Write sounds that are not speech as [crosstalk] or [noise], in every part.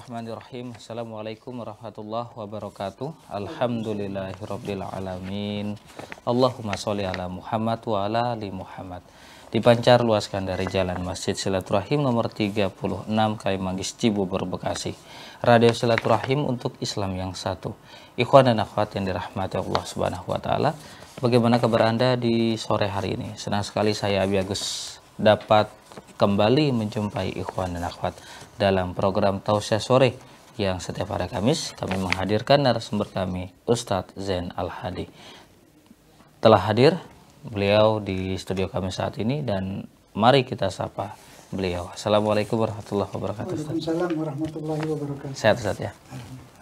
Bismillahirrahmanirrahim. Assalamualaikum warahmatullahi wabarakatuh. Alhamdulillahirabbil alamin. Allahumma sholli ala Muhammad wa ala ali Muhammad. Dipancar luaskan dari Jalan Masjid Silaturahim nomor 36 Kayu Manggis Cibubur Bekasi. Radio Silaturahim untuk Islam yang satu. Ikhwan dan akhwat yang dirahmati Allah Subhanahu wa taala. Bagaimana kabar Anda di sore hari ini? Senang sekali saya Abi Agus dapat kembali menjumpai ikhwan dan akhwat dalam program Tausiah Sore yang setiap hari Kamis kami menghadirkan narasumber kami Ustadz Zain Al-Hadi. Telah hadir beliau di studio kami saat ini dan mari kita sapa beliau. Assalamualaikum warahmatullahi wabarakatuh. Waalaikumsalam warahmatullahi wabarakatuh. Sehat Ustaz ya.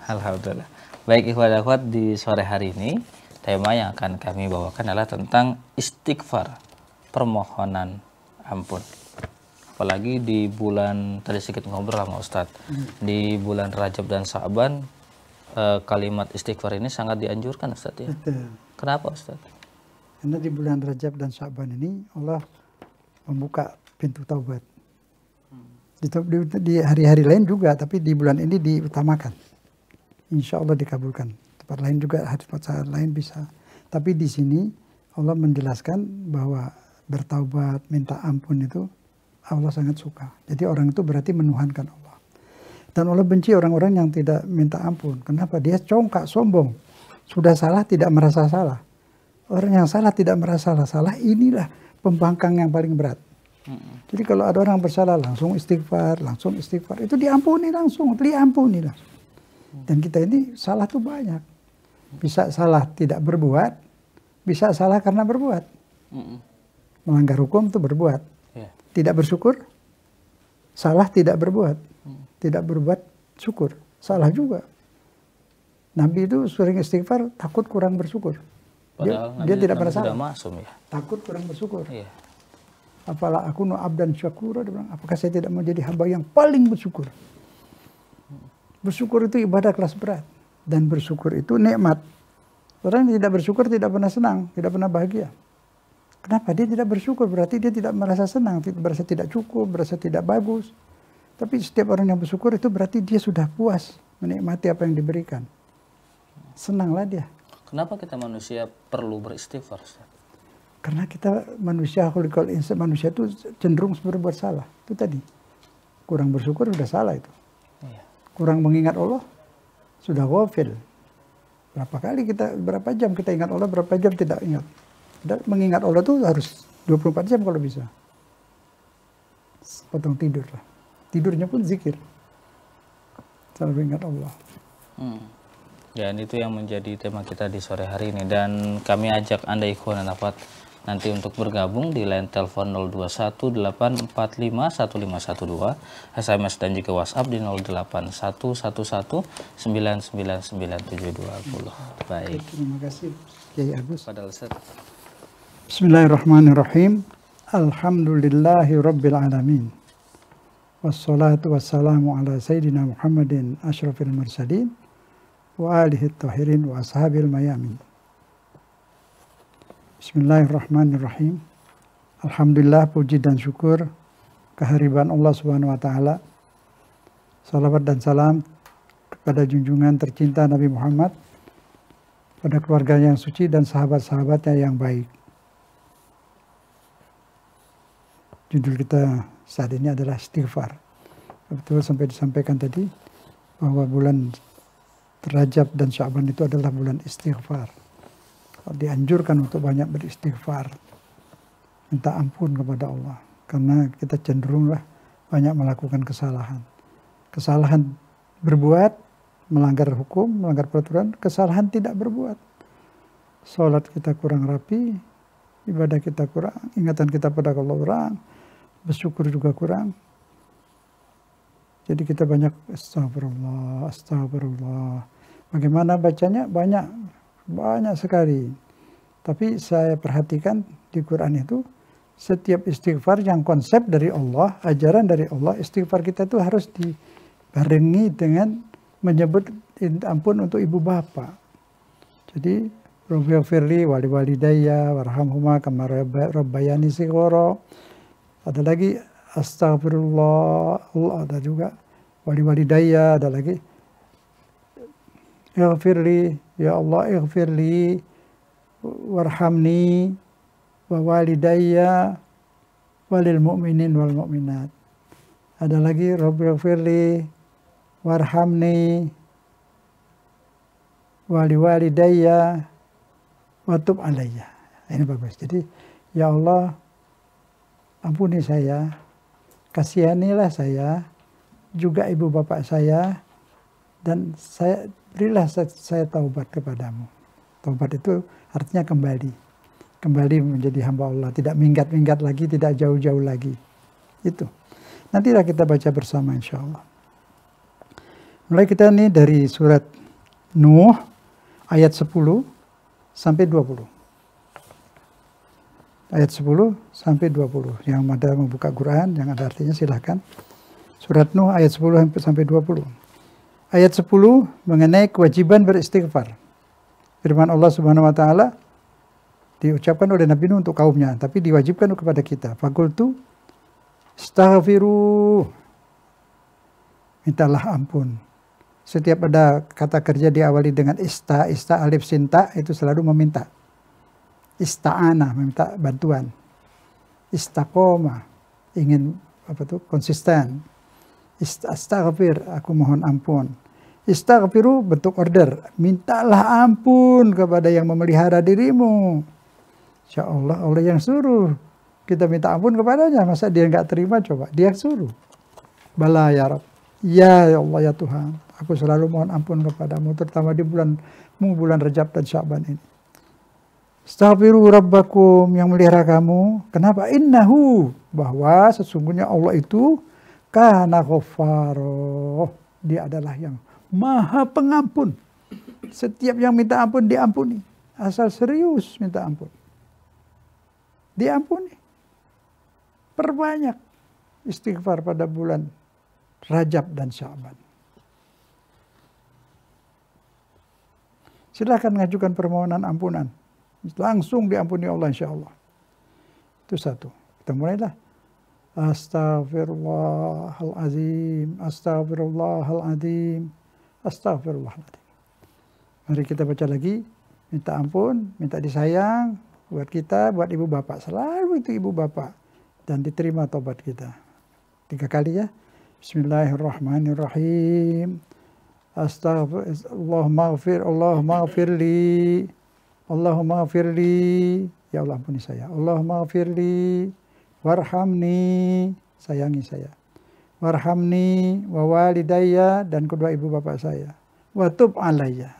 Alhamdulillah. Baik ikhwan akhwat di sore hari ini tema yang akan kami bawakan adalah tentang istighfar, permohonan ampun apalagi di bulan tadi sedikit ngobrol sama Ustadz hmm. di bulan Rajab dan Sa'ban e, kalimat istighfar ini sangat dianjurkan Ustadz ya. Kenapa Ustadz? Karena di bulan Rajab dan Sa'ban ini Allah membuka pintu taubat. Di, hari-hari lain juga, tapi di bulan ini diutamakan. Insya Allah dikabulkan. Tempat lain juga, tempat saat lain bisa. Tapi di sini Allah menjelaskan bahwa bertaubat, minta ampun itu Allah sangat suka. Jadi orang itu berarti menuhankan Allah. Dan Allah benci orang-orang yang tidak minta ampun. Kenapa? Dia congkak, sombong. Sudah salah tidak merasa salah. Orang yang salah tidak merasa salah. Salah inilah pembangkang yang paling berat. Jadi kalau ada orang bersalah langsung istighfar, langsung istighfar. Itu diampuni langsung, diampuni langsung. Mm. Dan kita ini salah tuh banyak. Bisa salah tidak berbuat, bisa salah karena berbuat. Melanggar hukum itu berbuat tidak bersyukur, salah tidak berbuat. Tidak berbuat syukur, salah juga. Nabi itu sering istighfar takut kurang bersyukur. dia, dia tidak pernah salah. ya? Takut kurang bersyukur. Iya. Apalah aku no abdan syakura dia bilang, apakah saya tidak mau jadi hamba yang paling bersyukur? Bersyukur itu ibadah kelas berat dan bersyukur itu nikmat. Orang yang tidak bersyukur tidak pernah senang, tidak pernah bahagia. Kenapa? Dia tidak bersyukur, berarti dia tidak merasa senang, merasa tidak cukup, merasa tidak bagus. Tapi setiap orang yang bersyukur itu berarti dia sudah puas menikmati apa yang diberikan. Senanglah dia. Kenapa kita manusia perlu beristighfar? Karena kita manusia, kalau manusia itu cenderung berbuat salah. Itu tadi. Kurang bersyukur sudah salah itu. Iya. Kurang mengingat Allah sudah wafil. Berapa kali kita, berapa jam kita ingat Allah, berapa jam tidak ingat. Dan mengingat Allah itu harus 24 jam kalau bisa. Potong tidur lah. Tidurnya pun zikir. Selalu ingat Allah. Hmm. Dan itu yang menjadi tema kita di sore hari ini. Dan kami ajak Anda ikhwan dan dapat nanti untuk bergabung di line telepon 0218451512, SMS dan juga WhatsApp di 08111999720 Baik. Terima kasih Kiai Agus. pada Ustaz. Bismillahirrahmanirrahim. Alhamdulillahi Rabbil Alamin. Wassalatu wassalamu ala Sayyidina Muhammadin ashrafil mursalin wa alihi tahirin wa ashabil mayamin. Bismillahirrahmanirrahim. Alhamdulillah puji dan syukur kehariban Allah Subhanahu wa taala. Salawat dan salam kepada junjungan tercinta Nabi Muhammad pada keluarga yang suci dan sahabat-sahabatnya yang baik judul kita saat ini adalah istighfar. Betul sampai disampaikan tadi bahwa bulan Rajab dan Syaban itu adalah bulan istighfar. Dianjurkan untuk banyak beristighfar. Minta ampun kepada Allah. Karena kita cenderunglah banyak melakukan kesalahan. Kesalahan berbuat, melanggar hukum, melanggar peraturan, kesalahan tidak berbuat. Sholat kita kurang rapi, ibadah kita kurang, ingatan kita pada Allah kurang, bersyukur juga kurang. Jadi kita banyak astagfirullah, astagfirullah. Bagaimana bacanya? Banyak, banyak sekali. Tapi saya perhatikan di Quran itu setiap istighfar yang konsep dari Allah, ajaran dari Allah, istighfar kita itu harus dibarengi dengan menyebut ampun untuk ibu bapak. Jadi Rabbi firli wali walidayya warhamhuma kama rabbayani sighara ada lagi astagfirullah ada juga wali wali daya ada lagi ighfirli ya Allah ighfirli warhamni wa walidayya walil mu'minin wal mu'minat ada lagi Rabbi ighfirli warhamni wali wali daya, tub alayya ini bagus jadi ya Allah ampuni saya, kasihanilah saya, juga ibu bapak saya, dan saya berilah saya, taubat kepadamu. Taubat itu artinya kembali. Kembali menjadi hamba Allah, tidak minggat-minggat lagi, tidak jauh-jauh lagi. Itu. Nantilah kita baca bersama insya Allah. Mulai kita nih dari surat Nuh ayat 10 sampai 20 ayat 10 sampai 20. Yang ada membuka Quran, yang ada artinya silahkan. Surat Nuh ayat 10 sampai 20. Ayat 10 mengenai kewajiban beristighfar. Firman Allah Subhanahu wa taala diucapkan oleh Nabi Nuh untuk kaumnya, tapi diwajibkan kepada kita. Fakultu astaghfiru. Mintalah ampun. Setiap ada kata kerja diawali dengan ista, ista, alif, sinta, itu selalu meminta ista'ana meminta bantuan istaqoma ingin apa tuh konsisten istaghfir aku mohon ampun istaghfiru bentuk order mintalah ampun kepada yang memelihara dirimu Insya Allah oleh yang suruh kita minta ampun kepadanya masa dia nggak terima coba dia suruh bala ya Rab ya Allah ya Tuhan aku selalu mohon ampun kepadamu terutama di bulan bulan Rejab dan Syaban ini Astaghfiru rabbakum yang melihara kamu. Kenapa? Innahu. Bahwa sesungguhnya Allah itu kana ghaffaro. Dia adalah yang maha pengampun. Setiap yang minta ampun diampuni. Asal serius minta ampun. Diampuni. Perbanyak istighfar pada bulan Rajab dan Syaban. Silahkan mengajukan permohonan ampunan Langsung diampuni Allah insya Allah. Itu satu. Kita mulailah. Astaghfirullahaladzim. Astaghfirullahaladzim. Astaghfirullahaladzim. Mari kita baca lagi. Minta ampun, minta disayang buat kita, buat ibu bapak. Selalu itu ibu bapak. Dan diterima tobat kita. Tiga kali ya. Bismillahirrahmanirrahim. Allah maghfir, Allah maghfir li. Allahumma firli, ya Allah ampuni saya. Allahumma firli, warhamni, sayangi saya. Warhamni, daya dan kedua ibu bapak saya. Watub alayya,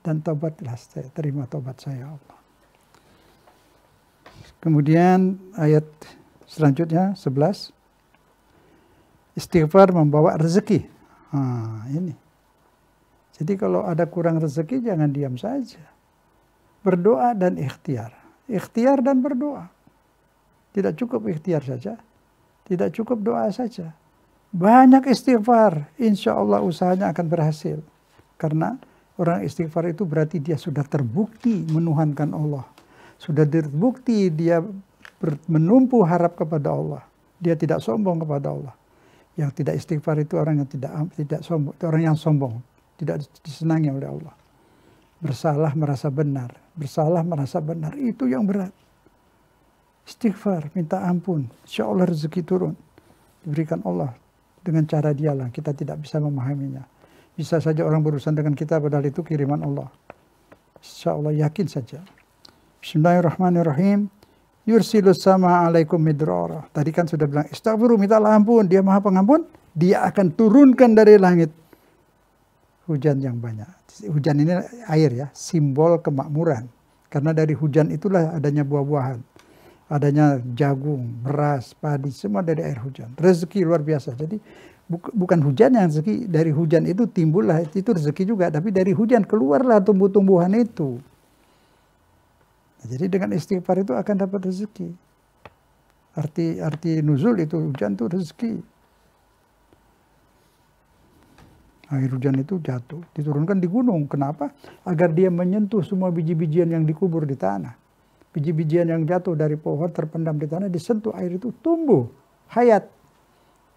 dan tobatlah saya, terima tobat saya ya Allah. Kemudian ayat selanjutnya 11. Istighfar membawa rezeki. Ah ini. Jadi kalau ada kurang rezeki jangan diam saja berdoa dan ikhtiar. Ikhtiar dan berdoa. Tidak cukup ikhtiar saja. Tidak cukup doa saja. Banyak istighfar. Insya Allah usahanya akan berhasil. Karena orang istighfar itu berarti dia sudah terbukti menuhankan Allah. Sudah terbukti dia menumpu harap kepada Allah. Dia tidak sombong kepada Allah. Yang tidak istighfar itu orang yang tidak tidak sombong, orang yang sombong, tidak disenangi oleh Allah. Bersalah merasa benar, bersalah merasa benar itu yang berat istighfar minta ampun insya Allah rezeki turun diberikan Allah dengan cara dialah kita tidak bisa memahaminya bisa saja orang berurusan dengan kita padahal itu kiriman Allah insya Allah yakin saja Bismillahirrahmanirrahim yursilu sama alaikum midrara. Tadi kan sudah bilang, Istighfar minta ampun. Dia maha pengampun, dia akan turunkan dari langit hujan yang banyak. Hujan ini air ya, simbol kemakmuran. Karena dari hujan itulah adanya buah-buahan. Adanya jagung, beras, padi, semua dari air hujan. Rezeki luar biasa. Jadi bukan hujan yang rezeki, dari hujan itu timbullah, itu rezeki juga. Tapi dari hujan keluarlah tumbuh-tumbuhan itu. Nah, jadi dengan istighfar itu akan dapat rezeki. Arti arti nuzul itu hujan itu rezeki. air hujan itu jatuh, diturunkan di gunung. Kenapa? Agar dia menyentuh semua biji-bijian yang dikubur di tanah. Biji-bijian yang jatuh dari pohon terpendam di tanah disentuh air itu tumbuh, hayat.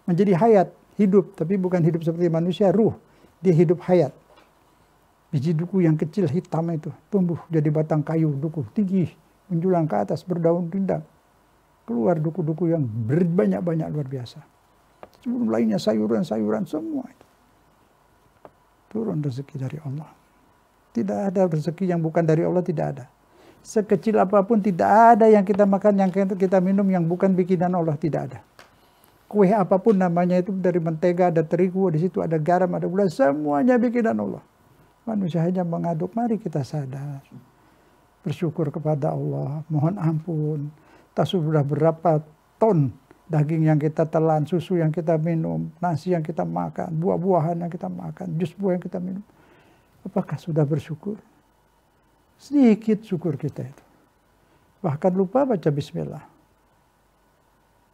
Menjadi hayat, hidup, tapi bukan hidup seperti manusia, ruh. Dia hidup hayat. Biji duku yang kecil hitam itu tumbuh jadi batang kayu duku tinggi menjulang ke atas berdaun rindang. Keluar duku-duku yang banyak-banyak luar biasa. Sebelum lainnya sayuran-sayuran semua turun rezeki dari Allah. Tidak ada rezeki yang bukan dari Allah, tidak ada. Sekecil apapun tidak ada yang kita makan, yang kita minum, yang bukan bikinan Allah, tidak ada. Kue apapun namanya itu dari mentega, ada terigu, di situ ada garam, ada gula, semuanya bikinan Allah. Manusia hanya mengaduk, mari kita sadar. Bersyukur kepada Allah, mohon ampun. Tak sudah berapa ton daging yang kita telan, susu yang kita minum, nasi yang kita makan, buah-buahan yang kita makan, jus buah yang kita minum. Apakah sudah bersyukur? Sedikit syukur kita itu. Bahkan lupa baca bismillah.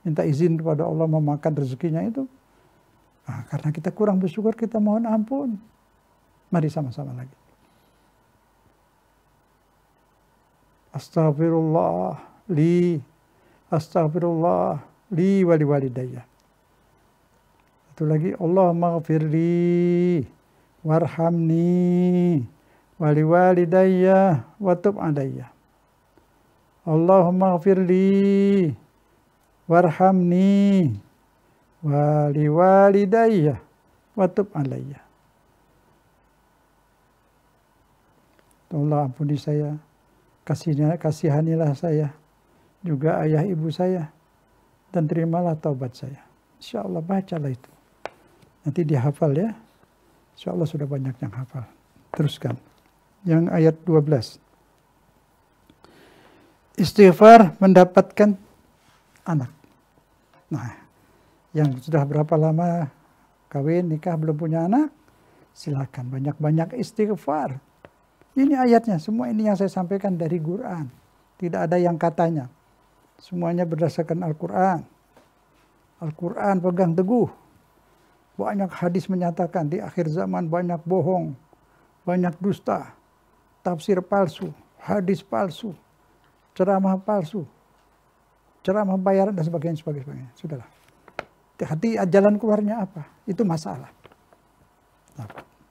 Minta izin kepada Allah memakan rezekinya itu. Nah, karena kita kurang bersyukur, kita mohon ampun. Mari sama-sama lagi. Astagfirullah li Astagfirullah li wali daya Satu lagi Allah maghfirli warhamni wali wali daya watub adayya. Allahumma ghafirli warhamni wali walidayya watub alayya. tolong ampuni saya, kasihanilah saya, juga ayah ibu saya dan terimalah taubat saya. Insya Allah bacalah itu. Nanti dihafal ya. Insya Allah sudah banyak yang hafal. Teruskan. Yang ayat 12. Istighfar mendapatkan anak. Nah, yang sudah berapa lama kawin, nikah, belum punya anak, silakan banyak-banyak istighfar. Ini ayatnya, semua ini yang saya sampaikan dari Quran. Tidak ada yang katanya. Semuanya berdasarkan Al-Quran. Al-Quran pegang teguh. Banyak hadis menyatakan di akhir zaman banyak bohong, banyak dusta, tafsir palsu, hadis palsu, ceramah palsu, ceramah bayaran dan sebagainya, sebagainya, sebagainya. Sudahlah. Hati jalan keluarnya apa? Itu masalah.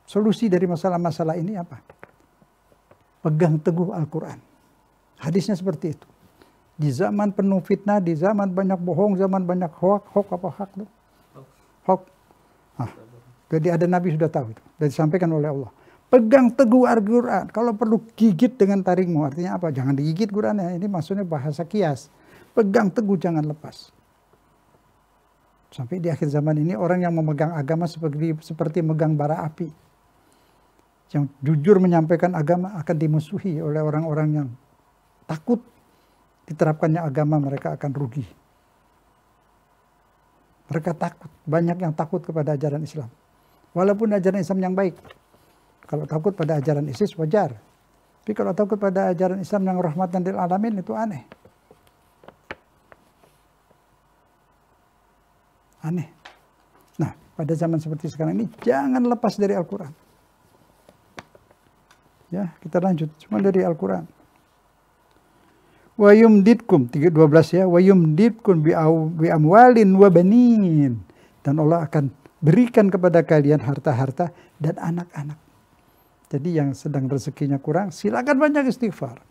solusi dari masalah-masalah ini apa? Pegang teguh Al-Quran. Hadisnya seperti itu di zaman penuh fitnah, di zaman banyak bohong, zaman banyak hoak, hoak apa hak tuh? Hoak. Nah, jadi ada nabi sudah tahu itu dan disampaikan oleh Allah. Pegang teguh Al-Quran. Kalau perlu gigit dengan taringmu. Artinya apa? Jangan digigit Qurannya. Ini maksudnya bahasa kias. Pegang teguh jangan lepas. Sampai di akhir zaman ini orang yang memegang agama seperti seperti megang bara api. Yang jujur menyampaikan agama akan dimusuhi oleh orang-orang yang takut diterapkannya agama mereka akan rugi. Mereka takut, banyak yang takut kepada ajaran Islam. Walaupun ajaran Islam yang baik. Kalau takut pada ajaran ISIS wajar. Tapi kalau takut pada ajaran Islam yang rahmat dan lil alamin itu aneh. Aneh. Nah, pada zaman seperti sekarang ini jangan lepas dari Al-Qur'an. Ya, kita lanjut cuma dari Al-Qur'an wa yumdidkum 12 ya wa yumdidkum bi amwalin wa banin dan Allah akan berikan kepada kalian harta-harta dan anak-anak. Jadi yang sedang rezekinya kurang silakan banyak istighfar.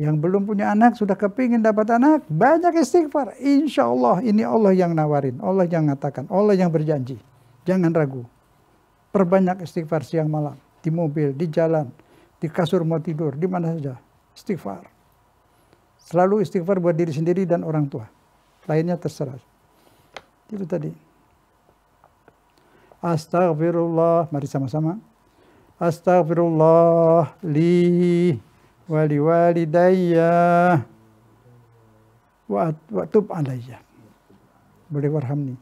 Yang belum punya anak sudah kepingin dapat anak banyak istighfar. Insya Allah ini Allah yang nawarin, Allah yang mengatakan, Allah yang berjanji. Jangan ragu. Perbanyak istighfar siang malam di mobil, di jalan, di kasur mau tidur, di mana saja. Istighfar. Selalu istighfar buat diri sendiri dan orang tua. Lainnya terserah. Itu tadi. Astagfirullah. Mari sama-sama. Astagfirullah li wali walidayya wa, wa tub alayya. Boleh warhamni.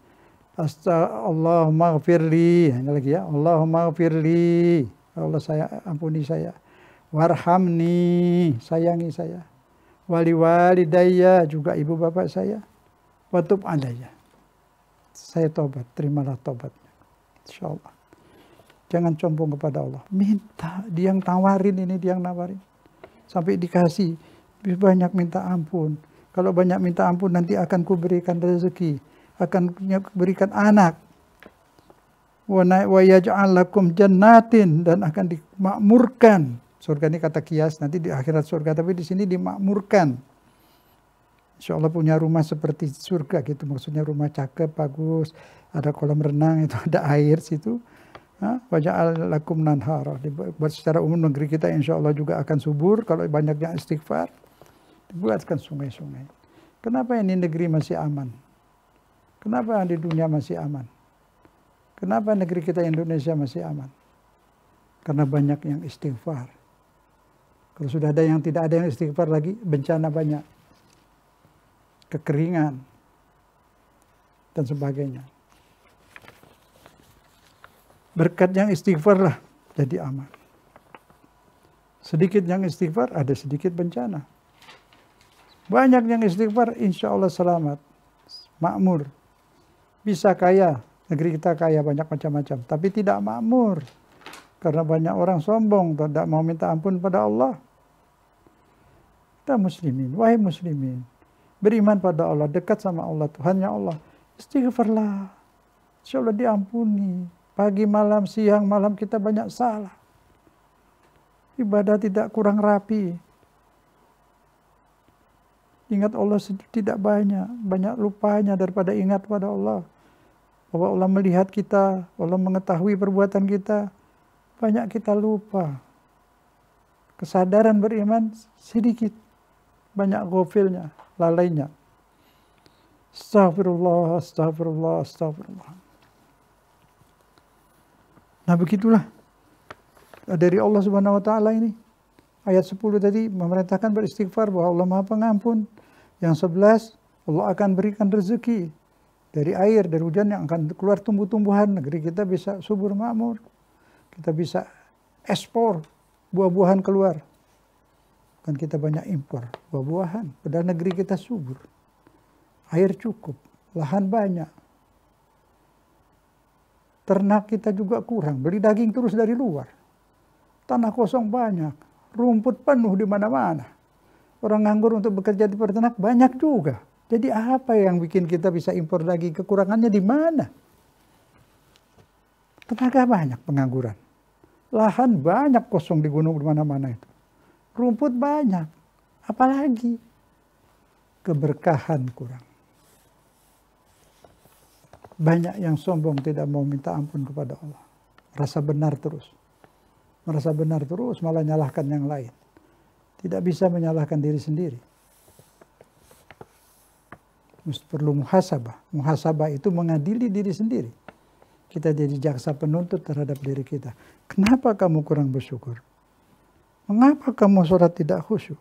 Astagfirullah Allahumma gfirli. Ini lagi ya. Allahumma gfirli. Ya Allah saya ampuni saya. Warhamni, sayangi saya wali wali daya juga ibu bapak saya watub ya. saya tobat terimalah insya insyaallah jangan combong kepada Allah minta dia yang tawarin ini dia yang nawarin sampai dikasih banyak minta ampun kalau banyak minta ampun nanti akan kuberikan rezeki akan kuberikan anak wa yaj'al lakum jannatin dan akan dimakmurkan Surga ini kata kias, nanti di akhirat surga. Tapi di sini dimakmurkan. Insya Allah punya rumah seperti surga gitu. Maksudnya rumah cakep, bagus. Ada kolam renang, [laughs] itu ada air situ. Wajah lakum nanhar. Buat secara umum negeri kita insya Allah juga akan subur. Kalau banyaknya istighfar, dibuatkan sungai-sungai. Kenapa ini negeri masih aman? Kenapa di dunia masih aman? Kenapa negeri kita Indonesia masih aman? Karena banyak yang istighfar. Kalau sudah ada yang tidak ada yang istighfar lagi, bencana banyak. Kekeringan. Dan sebagainya. Berkat yang istighfar lah jadi aman. Sedikit yang istighfar, ada sedikit bencana. Banyak yang istighfar, insya Allah selamat. Makmur. Bisa kaya. Negeri kita kaya banyak macam-macam. Tapi tidak makmur. Karena banyak orang sombong, tidak mau minta ampun pada Allah kita muslimin, wahai muslimin, beriman pada Allah, dekat sama Allah, Tuhannya Allah, istighfarlah. Insya Allah diampuni. Pagi, malam, siang, malam kita banyak salah. Ibadah tidak kurang rapi. Ingat Allah tidak banyak. Banyak lupanya daripada ingat pada Allah. Bahwa Allah melihat kita, Allah mengetahui perbuatan kita. Banyak kita lupa. Kesadaran beriman sedikit banyak gofilnya, lalainya. Astagfirullah, astagfirullah, astagfirullah. Nah begitulah dari Allah Subhanahu wa taala ini. Ayat 10 tadi memerintahkan beristighfar bahwa Allah Maha Pengampun. Yang 11 Allah akan berikan rezeki dari air, dari hujan yang akan keluar tumbuh-tumbuhan. Negeri kita bisa subur makmur. Kita bisa ekspor buah-buahan keluar dan kita banyak impor buah-buahan padahal negeri kita subur air cukup lahan banyak ternak kita juga kurang beli daging terus dari luar tanah kosong banyak rumput penuh di mana-mana orang nganggur untuk bekerja di peternak banyak juga jadi apa yang bikin kita bisa impor daging kekurangannya di mana tenaga banyak pengangguran lahan banyak kosong di gunung di mana-mana itu rumput banyak, apalagi keberkahan kurang. Banyak yang sombong tidak mau minta ampun kepada Allah. merasa benar terus. Merasa benar terus malah nyalahkan yang lain. Tidak bisa menyalahkan diri sendiri. Mesti perlu muhasabah. Muhasabah itu mengadili diri sendiri. Kita jadi jaksa penuntut terhadap diri kita. Kenapa kamu kurang bersyukur? Mengapa kamu sholat tidak khusyuk?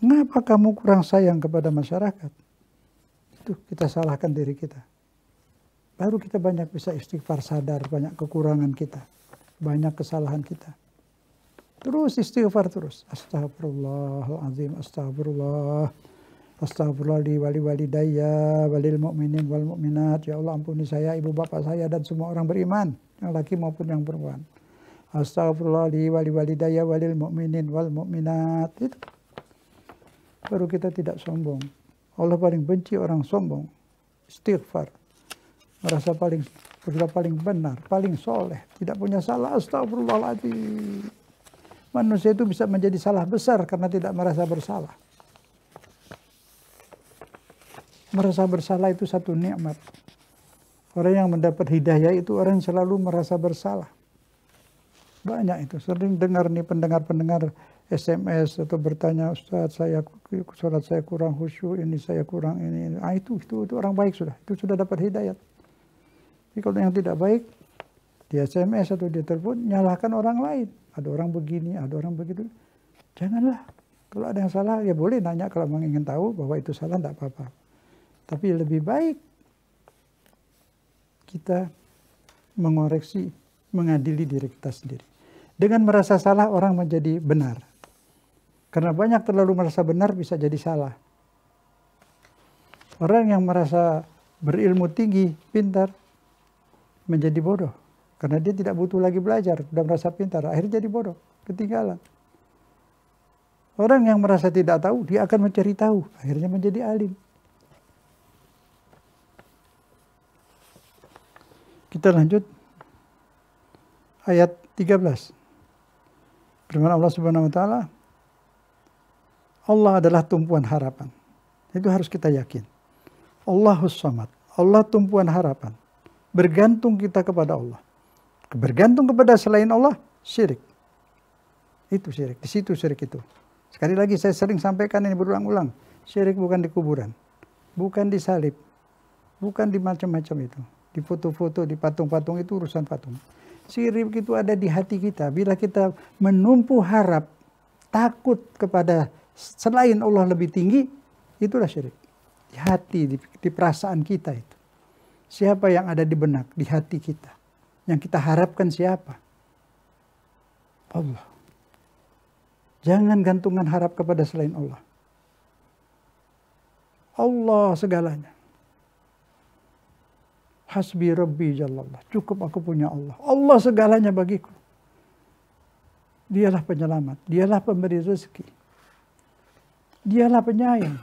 Mengapa kamu kurang sayang kepada masyarakat? Itu kita salahkan diri kita. Baru kita banyak bisa istighfar sadar, banyak kekurangan kita, banyak kesalahan kita. Terus istighfar terus. Astagfirullahaladzim, Astaghfirullah. Astaghfirullah li wali wali daya, walil mu'minin wal mu'minat. Ya Allah ampuni saya, ibu bapak saya dan semua orang beriman. Yang laki maupun yang perempuan. Astagfirullah li wali walidaya walil mu'minin wal mu'minat. Itu. Baru kita tidak sombong. Allah paling benci orang sombong. Istighfar. Merasa paling berkata paling benar, paling soleh. Tidak punya salah. Astagfirullahaladzim. Manusia itu bisa menjadi salah besar karena tidak merasa bersalah. Merasa bersalah itu satu nikmat. Orang yang mendapat hidayah itu orang yang selalu merasa bersalah. Banyak itu. Sering dengar nih pendengar-pendengar SMS atau bertanya Ustaz saya sholat saya kurang khusyuk ini saya kurang ini ah itu itu itu orang baik sudah itu sudah dapat hidayat tapi kalau yang tidak baik di SMS atau di telepon nyalahkan orang lain ada orang begini ada orang begitu janganlah kalau ada yang salah ya boleh nanya kalau memang ingin tahu bahwa itu salah tidak apa-apa tapi lebih baik kita mengoreksi mengadili diri kita sendiri dengan merasa salah orang menjadi benar. Karena banyak terlalu merasa benar bisa jadi salah. Orang yang merasa berilmu tinggi, pintar, menjadi bodoh. Karena dia tidak butuh lagi belajar, sudah merasa pintar, akhirnya jadi bodoh, ketinggalan. Orang yang merasa tidak tahu, dia akan mencari tahu, akhirnya menjadi alim. Kita lanjut ayat 13. Firman Allah Subhanahu wa taala Allah adalah tumpuan harapan. Itu harus kita yakin. Allahus samad. Allah tumpuan harapan. Bergantung kita kepada Allah. Bergantung kepada selain Allah syirik. Itu syirik. Di situ syirik itu. Sekali lagi saya sering sampaikan ini berulang-ulang. Syirik bukan di kuburan. Bukan di salib. Bukan di macam-macam itu. Di foto-foto, di patung-patung itu urusan patung sirip itu ada di hati kita. Bila kita menumpu harap, takut kepada selain Allah lebih tinggi, itulah syirik. Di hati, di, di perasaan kita itu. Siapa yang ada di benak, di hati kita. Yang kita harapkan siapa? Allah. Jangan gantungan harap kepada selain Allah. Allah segalanya. Hasbi Rabbi Jalallah. Cukup aku punya Allah. Allah segalanya bagiku. Dialah penyelamat. Dialah pemberi rezeki. Dialah penyayang.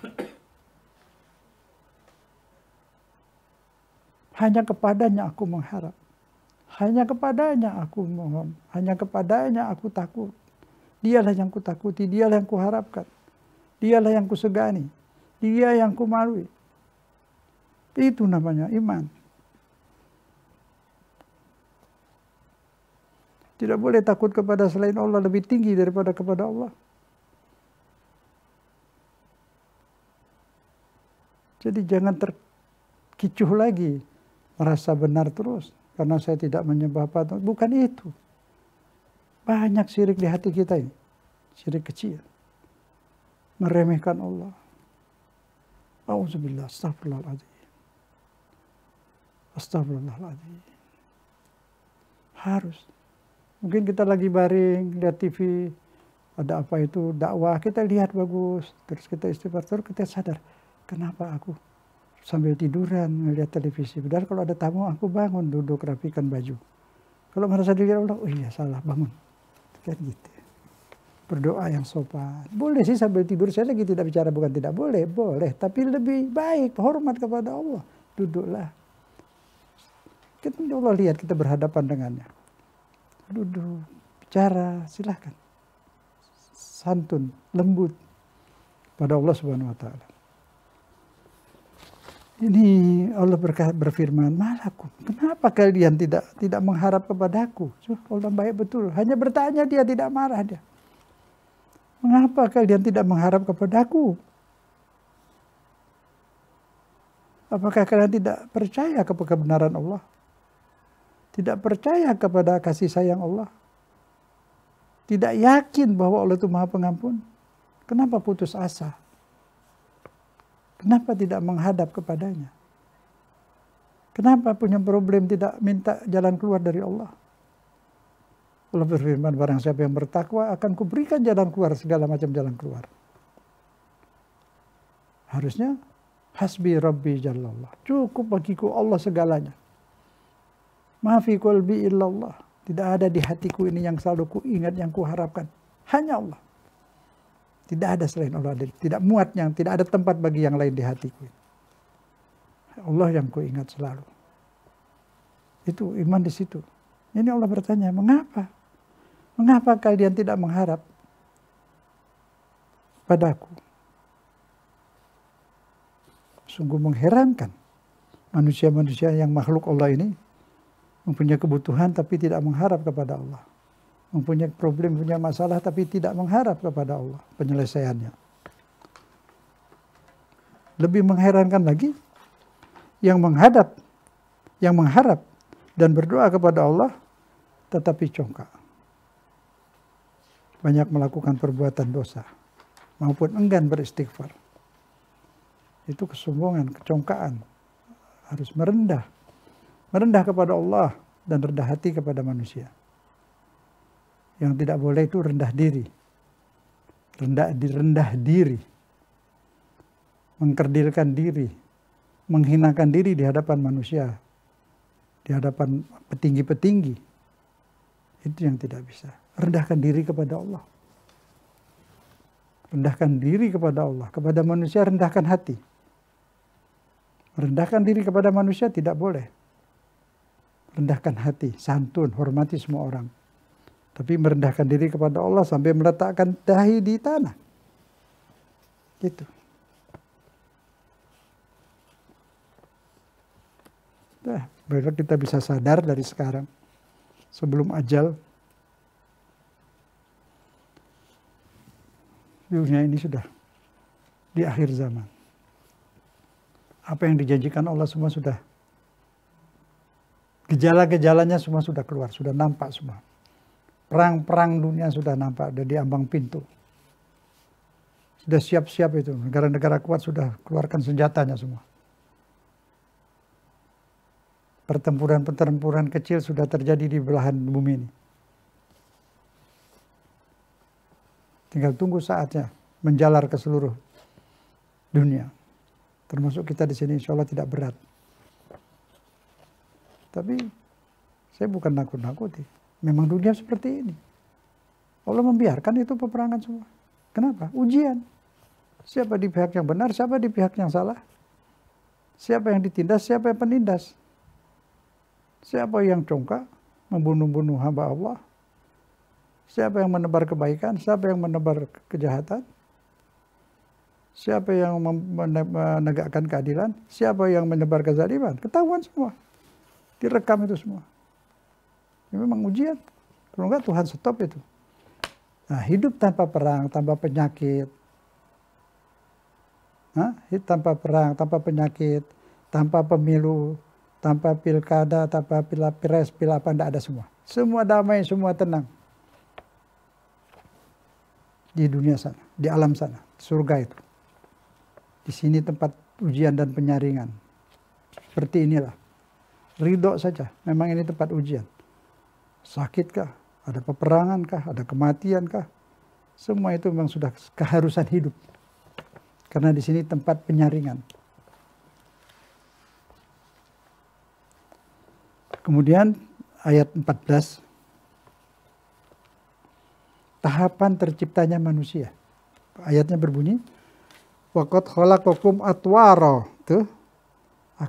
Hanya kepadanya aku mengharap. Hanya kepadanya aku mohon. Hanya kepadanya aku takut. Dialah yang kutakuti. Dialah yang kuharapkan. Dialah yang kusegani. Dia yang kumalui. Itu namanya iman. Tidak boleh takut kepada selain Allah lebih tinggi daripada kepada Allah. Jadi jangan terkicuh lagi merasa benar terus karena saya tidak menyembah patung. Bukan itu. Banyak syirik di hati kita ini. Syirik kecil. Meremehkan Allah. Auzubillah, astagfirullahaladzim. Astagfirullahaladzim. Harus. Mungkin kita lagi baring, lihat TV, ada apa itu, dakwah, kita lihat bagus. Terus kita istighfar, terus kita sadar, kenapa aku sambil tiduran melihat televisi. Padahal kalau ada tamu, aku bangun, duduk, rapikan baju. Kalau merasa diri Allah, oh iya salah, bangun. Kan gitu. Berdoa yang sopan. Boleh sih sambil tidur, saya lagi tidak bicara bukan tidak boleh, boleh. Tapi lebih baik, hormat kepada Allah. Duduklah, kita Allah lihat kita berhadapan dengannya duduk, bicara, silahkan. Santun, lembut pada Allah Subhanahu wa taala. Ini Allah berkata berfirman, "Malakum, kenapa kalian tidak tidak mengharap kepadaku?" Cuma Allah baik betul, hanya bertanya dia tidak marah dia. Mengapa kalian tidak mengharap kepadaku? Apakah kalian tidak percaya kepada kebenaran Allah? tidak percaya kepada kasih sayang Allah, tidak yakin bahwa Allah itu Maha Pengampun, kenapa putus asa? Kenapa tidak menghadap kepadanya? Kenapa punya problem tidak minta jalan keluar dari Allah? Allah berfirman, barang siapa yang bertakwa akan kuberikan jalan keluar, segala macam jalan keluar. Harusnya, hasbi rabbi jalallah. Cukup bagiku Allah segalanya. Maafi kolbi illallah. Tidak ada di hatiku ini yang selalu ku ingat, yang ku harapkan. Hanya Allah. Tidak ada selain Allah. Tidak muat yang, tidak ada tempat bagi yang lain di hatiku. Allah yang ku ingat selalu. Itu iman di situ. Ini Allah bertanya, mengapa? Mengapa kalian tidak mengharap padaku? Sungguh mengherankan manusia-manusia yang makhluk Allah ini Mempunyai kebutuhan tapi tidak mengharap kepada Allah. Mempunyai problem, punya masalah tapi tidak mengharap kepada Allah penyelesaiannya. Lebih mengherankan lagi, yang menghadap, yang mengharap dan berdoa kepada Allah tetapi congkak. Banyak melakukan perbuatan dosa maupun enggan beristighfar. Itu kesombongan, kecongkaan. Harus merendah Merendah kepada Allah dan rendah hati kepada manusia. Yang tidak boleh itu rendah diri. Rendah, rendah diri. Mengkerdilkan diri. Menghinakan diri di hadapan manusia. Di hadapan petinggi-petinggi. Itu yang tidak bisa. Rendahkan diri kepada Allah. Rendahkan diri kepada Allah. Kepada manusia rendahkan hati. Rendahkan diri kepada manusia tidak boleh rendahkan hati, santun, hormati semua orang. Tapi merendahkan diri kepada Allah sampai meletakkan dahi di tanah. Gitu. Nah, baiklah kita bisa sadar dari sekarang. Sebelum ajal. Dunia ini sudah di akhir zaman. Apa yang dijanjikan Allah semua sudah Gejala-gejalanya semua sudah keluar, sudah nampak semua. Perang-perang dunia sudah nampak, sudah di ambang pintu. Sudah siap-siap itu, negara-negara kuat sudah keluarkan senjatanya semua. Pertempuran-pertempuran kecil sudah terjadi di belahan bumi ini. Tinggal tunggu saatnya menjalar ke seluruh dunia. Termasuk kita di sini insya Allah tidak berat. Tapi saya bukan nakut-nakuti. Memang dunia seperti ini. Allah membiarkan itu peperangan semua. Kenapa? Ujian. Siapa di pihak yang benar, siapa di pihak yang salah. Siapa yang ditindas, siapa yang penindas. Siapa yang congkak, membunuh-bunuh hamba Allah. Siapa yang menebar kebaikan, siapa yang menebar kejahatan. Siapa yang menegakkan keadilan, siapa yang menebar kezaliman. Ketahuan semua. Direkam itu semua. Ini ya, memang ujian. Kalau enggak Tuhan stop itu. Nah, hidup tanpa perang, tanpa penyakit. Nah, hidup tanpa perang, tanpa penyakit, tanpa pemilu, tanpa pilkada, tanpa pilpres, pilkada tidak ada semua. Semua damai, semua tenang. Di dunia sana, di alam sana, surga itu. Di sini tempat ujian dan penyaringan. Seperti inilah Ridho saja, memang ini tempat ujian. Sakitkah? Ada peperangankah? Ada kematiankah? Semua itu memang sudah keharusan hidup. Karena di sini tempat penyaringan. Kemudian ayat 14. Tahapan terciptanya manusia. Ayatnya berbunyi, Wakot kholakokum atwaro. Tuh,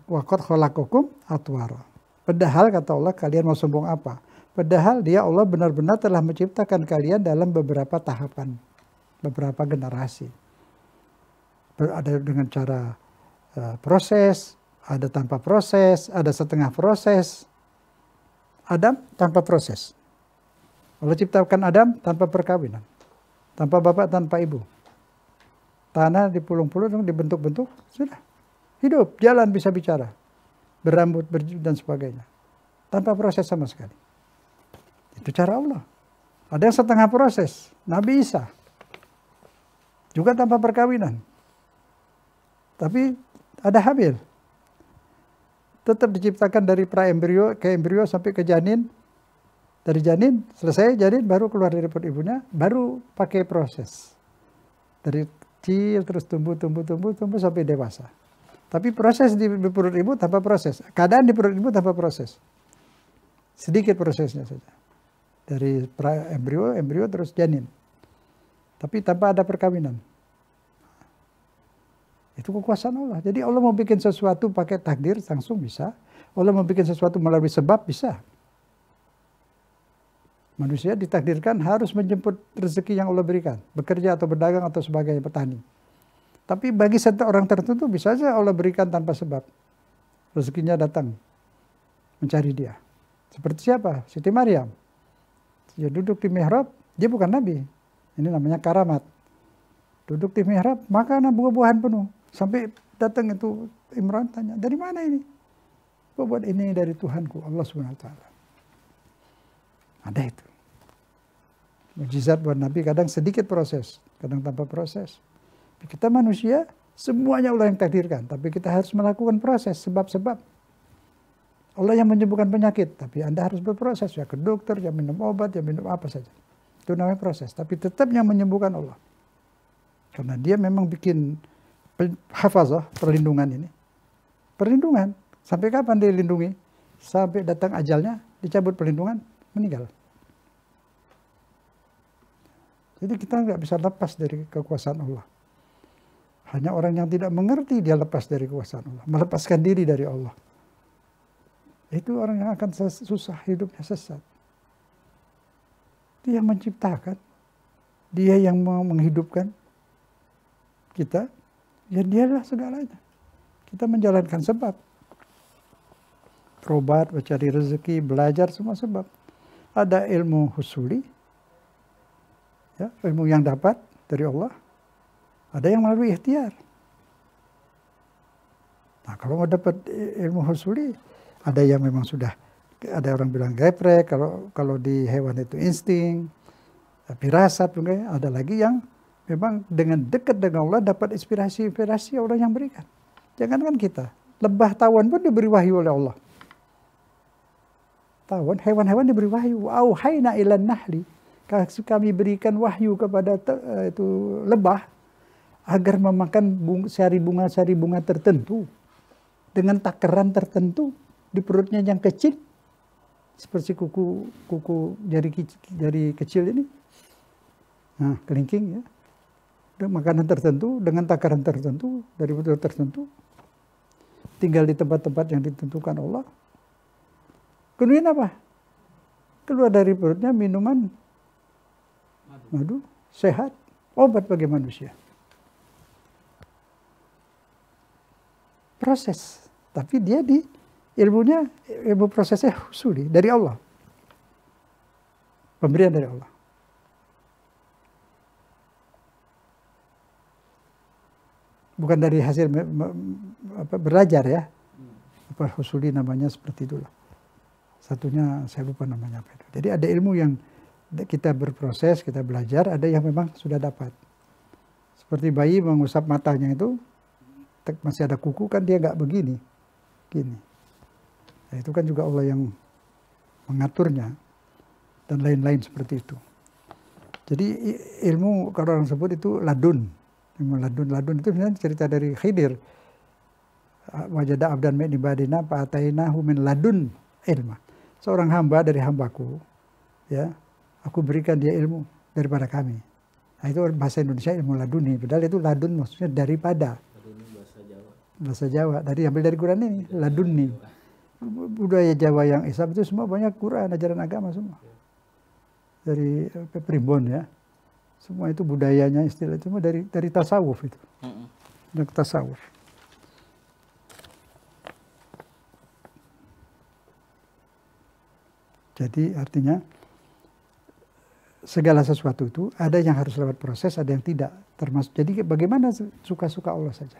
Waqad kholakukum atwara. Padahal kata Allah kalian mau sombong apa? Padahal dia Allah benar-benar telah menciptakan kalian dalam beberapa tahapan. Beberapa generasi. Ada dengan cara uh, proses, ada tanpa proses, ada setengah proses. Adam tanpa proses. Allah ciptakan Adam tanpa perkawinan. Tanpa bapak, tanpa ibu. Tanah dipulung-pulung, dibentuk-bentuk, sudah hidup, jalan bisa bicara, berambut dan sebagainya. Tanpa proses sama sekali. Itu cara Allah. Ada yang setengah proses, Nabi Isa. Juga tanpa perkawinan. Tapi ada hamil. Tetap diciptakan dari pra embrio ke embrio sampai ke janin. Dari janin selesai janin baru keluar dari perut ibunya, baru pakai proses. Dari kecil terus tumbuh tumbuh tumbuh tumbuh sampai dewasa. Tapi proses di perut ibu tanpa proses. Keadaan di perut ibu tanpa proses. Sedikit prosesnya saja. Dari embrio, embrio terus janin. Tapi tanpa ada perkawinan. Itu kekuasaan Allah. Jadi Allah mau bikin sesuatu pakai takdir langsung bisa. Allah mau bikin sesuatu melalui sebab bisa. Manusia ditakdirkan harus menjemput rezeki yang Allah berikan. Bekerja atau berdagang atau sebagainya, petani. Tapi bagi setiap orang tertentu bisa saja Allah berikan tanpa sebab. Rezekinya datang mencari dia. Seperti siapa? Siti Maryam. Dia duduk di mihrab, dia bukan nabi. Ini namanya karamat. Duduk di mihrab, makanan buah-buahan penuh. Sampai datang itu Imran tanya, dari mana ini? Buat ini dari Tuhanku, Allah Subhanahu Taala. Ada itu. Mujizat buat Nabi kadang sedikit proses, kadang tanpa proses. Kita manusia semuanya Allah yang takdirkan, tapi kita harus melakukan proses sebab-sebab. Allah yang menyembuhkan penyakit, tapi Anda harus berproses ya ke dokter, ya minum obat, ya minum apa saja. Itu namanya proses, tapi tetap yang menyembuhkan Allah. Karena dia memang bikin hafazah, perlindungan ini. Perlindungan. Sampai kapan dia lindungi? Sampai datang ajalnya, dicabut perlindungan, meninggal. Jadi kita nggak bisa lepas dari kekuasaan Allah. Hanya orang yang tidak mengerti dia lepas dari kekuasaan Allah, melepaskan diri dari Allah. Itu orang yang akan susah hidupnya sesat. Dia yang menciptakan, dia yang mau menghidupkan kita, ya dialah segalanya. Kita menjalankan sebab. Berobat, mencari rezeki, belajar semua sebab. Ada ilmu husuli, ya, ilmu yang dapat dari Allah ada yang melalui ikhtiar. Nah, kalau mau dapat ilmu husuli, ada yang memang sudah ada orang bilang geprek, kalau kalau di hewan itu insting, pirasat mungkin ada lagi yang memang dengan dekat dengan Allah dapat inspirasi-inspirasi orang yang berikan. Jangan kan kita, lebah tawon pun diberi wahyu oleh Allah. Tawon hewan-hewan diberi wahyu. hai ilan nahli. Kami berikan wahyu kepada eh, itu lebah agar memakan bunga, sari bunga-sari bunga tertentu dengan takaran tertentu di perutnya yang kecil seperti kuku kuku jari kecil, jari kecil ini nah kelingking ya makanan tertentu dengan takaran tertentu dari betul tertentu tinggal di tempat-tempat yang ditentukan Allah kemudian apa keluar dari perutnya minuman madu sehat obat bagi manusia proses. Tapi dia di ilmunya, ilmu prosesnya husuli, dari Allah. Pemberian dari Allah. Bukan dari hasil apa, belajar ya. Apa husuli namanya seperti itulah. Satunya saya lupa namanya apa itu. Jadi ada ilmu yang kita berproses, kita belajar, ada yang memang sudah dapat. Seperti bayi mengusap matanya itu, masih ada kuku kan dia nggak begini, gini. Nah, itu kan juga Allah yang mengaturnya dan lain-lain seperti itu. Jadi ilmu kalau orang sebut itu ladun. Ilmu ladun ladun itu sebenarnya cerita dari Khidir. Wajada abdan min ibadina fa'atainahu min ladun ilma. Seorang hamba dari hambaku ya, aku berikan dia ilmu daripada kami. Nah, itu bahasa Indonesia ilmu laduni. Padahal itu ladun maksudnya daripada bahasa Jawa dari ambil dari Quran ini laduni budaya Jawa yang Islam itu semua banyak Quran ajaran agama semua dari Primbon ya semua itu budayanya istilah itu dari dari tasawuf itu dari tasawuf jadi artinya segala sesuatu itu ada yang harus lewat proses ada yang tidak termasuk jadi bagaimana suka-suka Allah saja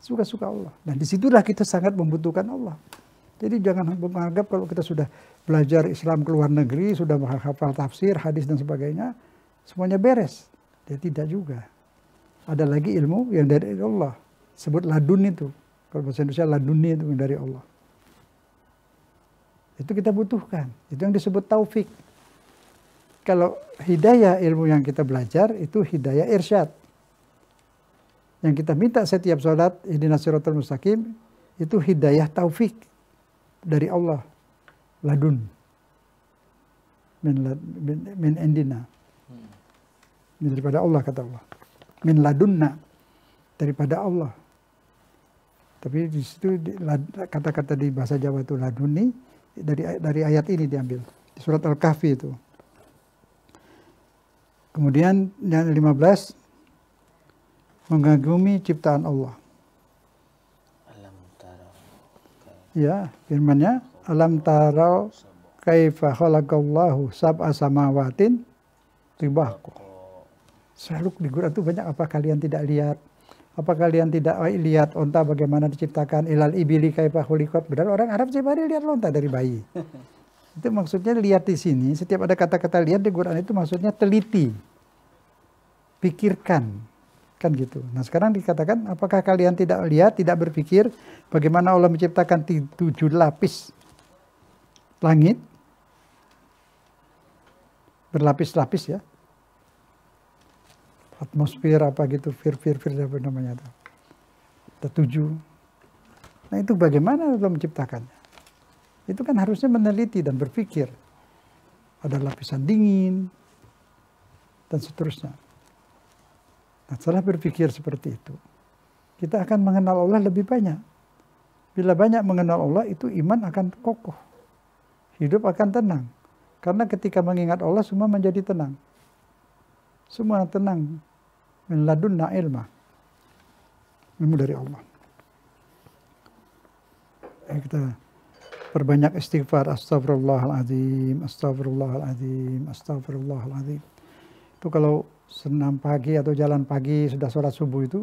Suka-suka Allah. Dan disitulah kita sangat membutuhkan Allah. Jadi jangan menganggap kalau kita sudah belajar Islam ke luar negeri, sudah menghafal tafsir, hadis dan sebagainya, semuanya beres. Ya tidak juga. Ada lagi ilmu yang dari Allah. Sebut ladun itu. Kalau bahasa Indonesia ladun itu yang dari Allah. Itu kita butuhkan. Itu yang disebut taufik. Kalau hidayah ilmu yang kita belajar itu hidayah irsyad yang kita minta setiap sholat di nasiratul mustaqim itu hidayah taufik dari Allah ladun min, min, min endina min hmm. daripada Allah kata Allah min ladunna daripada Allah tapi di situ kata-kata di bahasa Jawa itu laduni dari dari ayat ini diambil di surat Al-Kahfi itu. Kemudian yang 15 mengagumi ciptaan Allah. Alam tarau. Ya, firmannya alam tarau kaifa khalaqallahu sab'a samawatin tibahku. Selalu di Quran itu banyak apa kalian tidak lihat? Apa kalian tidak lihat onta bagaimana diciptakan? Ilal ibili kaifa khuliqat. Benar orang Arab sih baru lihat onta dari bayi. [laughs] itu maksudnya lihat di sini, setiap ada kata-kata lihat di Quran itu maksudnya teliti. Pikirkan, Kan gitu. Nah sekarang dikatakan apakah kalian tidak lihat, tidak berpikir bagaimana Allah menciptakan tujuh lapis langit. Berlapis-lapis ya. Atmosfer apa gitu, fir-fir-fir apa namanya. itu tujuh. Nah itu bagaimana Allah menciptakannya? Itu kan harusnya meneliti dan berpikir. Ada lapisan dingin, dan seterusnya. Nah, setelah berpikir seperti itu, kita akan mengenal Allah lebih banyak. Bila banyak mengenal Allah, itu iman akan kokoh. Hidup akan tenang. Karena ketika mengingat Allah, semua menjadi tenang. Semua tenang. Min ladunna ilmah. Ilmu dari Allah. Ya, kita perbanyak istighfar astagfirullahaladzim astagfirullahaladzim astagfirullahaladzim itu kalau senam pagi atau jalan pagi sudah sholat subuh itu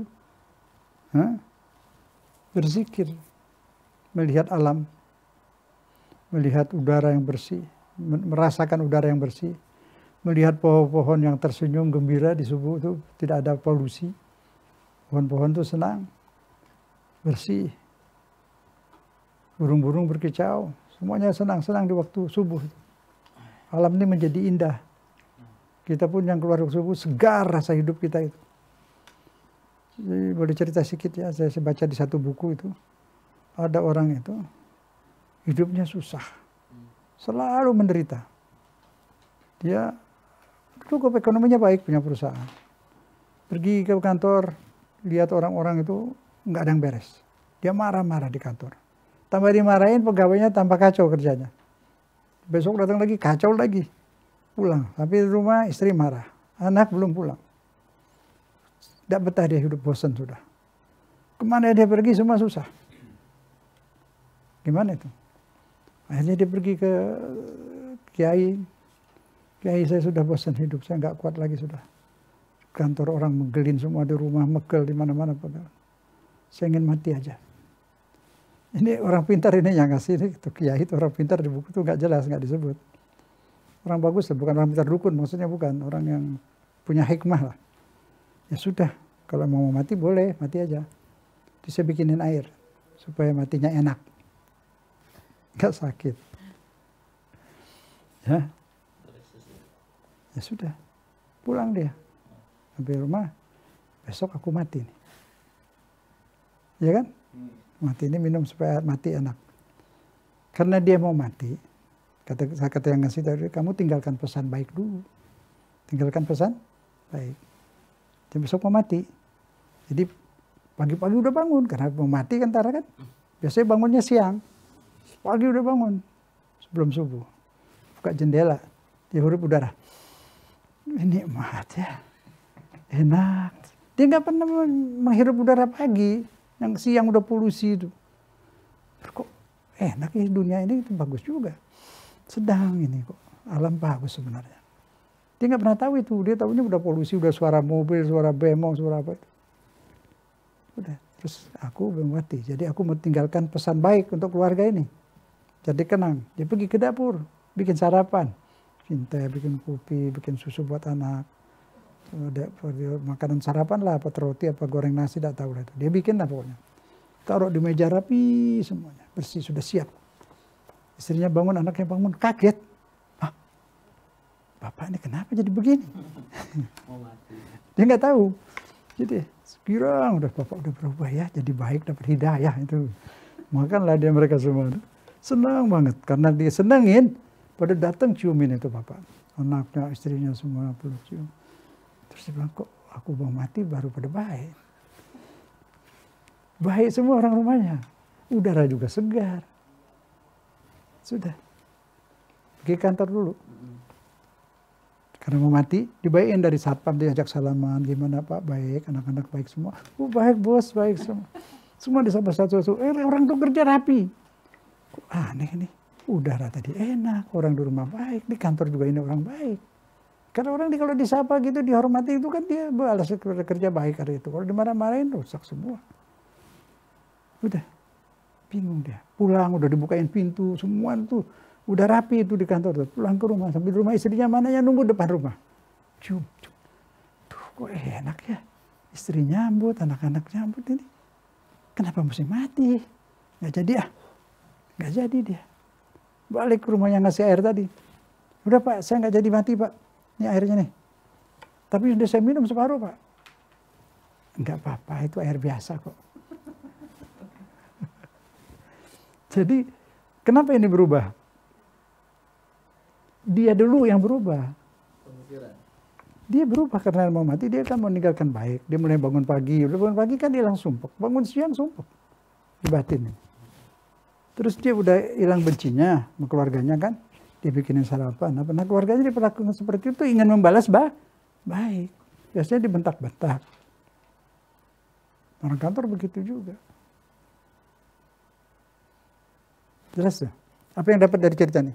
ha? berzikir melihat alam melihat udara yang bersih merasakan udara yang bersih melihat pohon-pohon yang tersenyum gembira di subuh itu tidak ada polusi pohon-pohon itu senang bersih burung-burung berkicau semuanya senang-senang di waktu subuh alam ini menjadi indah kita pun yang keluar subuh segar rasa hidup kita itu. Jadi boleh cerita sedikit ya, saya baca di satu buku itu. Ada orang itu hidupnya susah. Selalu menderita. Dia cukup ekonominya baik punya perusahaan. Pergi ke kantor, lihat orang-orang itu nggak ada yang beres. Dia marah-marah di kantor. Tambah dimarahin pegawainya tambah kacau kerjanya. Besok datang lagi kacau lagi pulang. Tapi di rumah istri marah. Anak belum pulang. Tidak betah dia hidup bosan sudah. Kemana dia pergi semua susah. Gimana itu? Akhirnya dia pergi ke Kiai. Kiai saya sudah bosan hidup, saya nggak kuat lagi sudah. Kantor orang menggelin semua di rumah, megel di mana-mana. Saya ingin mati aja. Ini orang pintar ini yang ngasih, itu Kiai itu orang pintar di buku itu nggak jelas, nggak disebut orang bagus lah, bukan orang pintar dukun, maksudnya bukan orang yang punya hikmah lah. Ya sudah, kalau mau mati boleh, mati aja. jadi saya bikinin air supaya matinya enak. nggak sakit. Ya. Ya sudah, pulang dia. Sampai rumah, besok aku mati nih. Ya kan? Hmm. Mati ini minum supaya mati enak. Karena dia mau mati, Kata kata yang ngasih tadi, kamu tinggalkan pesan baik dulu. Tinggalkan pesan baik. Jadi besok mau mati. Jadi pagi-pagi udah bangun karena mau mati kan Tara kan. Biasanya bangunnya siang. Pagi udah bangun sebelum subuh. Buka jendela, dihirup udara. Ini mat ya. Enak. Dia nggak pernah menghirup udara pagi. Yang siang udah polusi itu. Kok enak ya dunia ini itu bagus juga sedang ini kok alam bagus sebenarnya dia nggak pernah tahu itu dia tahunya udah polusi udah suara mobil suara bemo suara apa itu udah terus aku belum mati jadi aku meninggalkan pesan baik untuk keluarga ini jadi kenang dia pergi ke dapur bikin sarapan bikin teh bikin kopi bikin susu buat anak ada eh, makanan sarapan lah apa roti apa goreng nasi tidak tahu lah itu dia bikin lah pokoknya taruh di meja rapi semuanya bersih sudah siap Istrinya bangun, anaknya bangun, kaget. Hah? Bapak ini kenapa jadi begini? [laughs] Oh, dia nggak tahu. Jadi sekarang udah bapak udah berubah ya, jadi baik dapat hidayah itu. Makanlah dia mereka semua. Senang banget karena dia senengin pada datang ciumin itu bapak. Anaknya, istrinya semua peluk cium. Terus dia bilang kok aku mau mati baru pada baik. Baik semua orang rumahnya. Udara juga segar. Sudah. Pergi kantor dulu. Karena mau mati, dibayain dari satpam, diajak salaman, gimana Pak, baik, anak-anak baik semua. Oh baik bos, baik semua. Semua disapa satu-satu, eh orang tuh kerja rapi. Kok aneh nih, udara tadi enak, orang di rumah baik, di kantor juga ini orang baik. Karena orang di, kalau disapa gitu, dihormati itu kan dia beralasan kerja baik hari itu. Kalau dimarah-marahin rusak semua. Udah bingung dia. Pulang udah dibukain pintu, semua itu udah rapi itu di kantor. Tuh. Pulang ke rumah, sampai di rumah istrinya mana yang nunggu depan rumah. Cium, cium. Tuh kok enak ya. Istri nyambut, anak-anak nyambut ini. Kenapa mesti mati? Nggak jadi ah. Nggak jadi dia. Balik ke rumah yang ngasih air tadi. Udah pak, saya nggak jadi mati pak. Ini airnya nih. Tapi sudah saya minum separuh pak. Nggak apa-apa, itu air biasa kok. Jadi kenapa ini berubah? Dia dulu yang berubah. Dia berubah karena mau mati, dia kan meninggalkan baik. Dia mulai bangun pagi, bangun pagi kan dia hilang sumpuk. Bangun siang sumpuk di batin. Terus dia udah hilang bencinya sama keluarganya kan. Dia bikinin sarapan. Nah, pernah keluarganya diperlakukan seperti itu ingin membalas bah, baik. Biasanya dibentak-bentak. Orang kantor begitu juga. Jelas ya. Apa yang dapat dari cerita ini?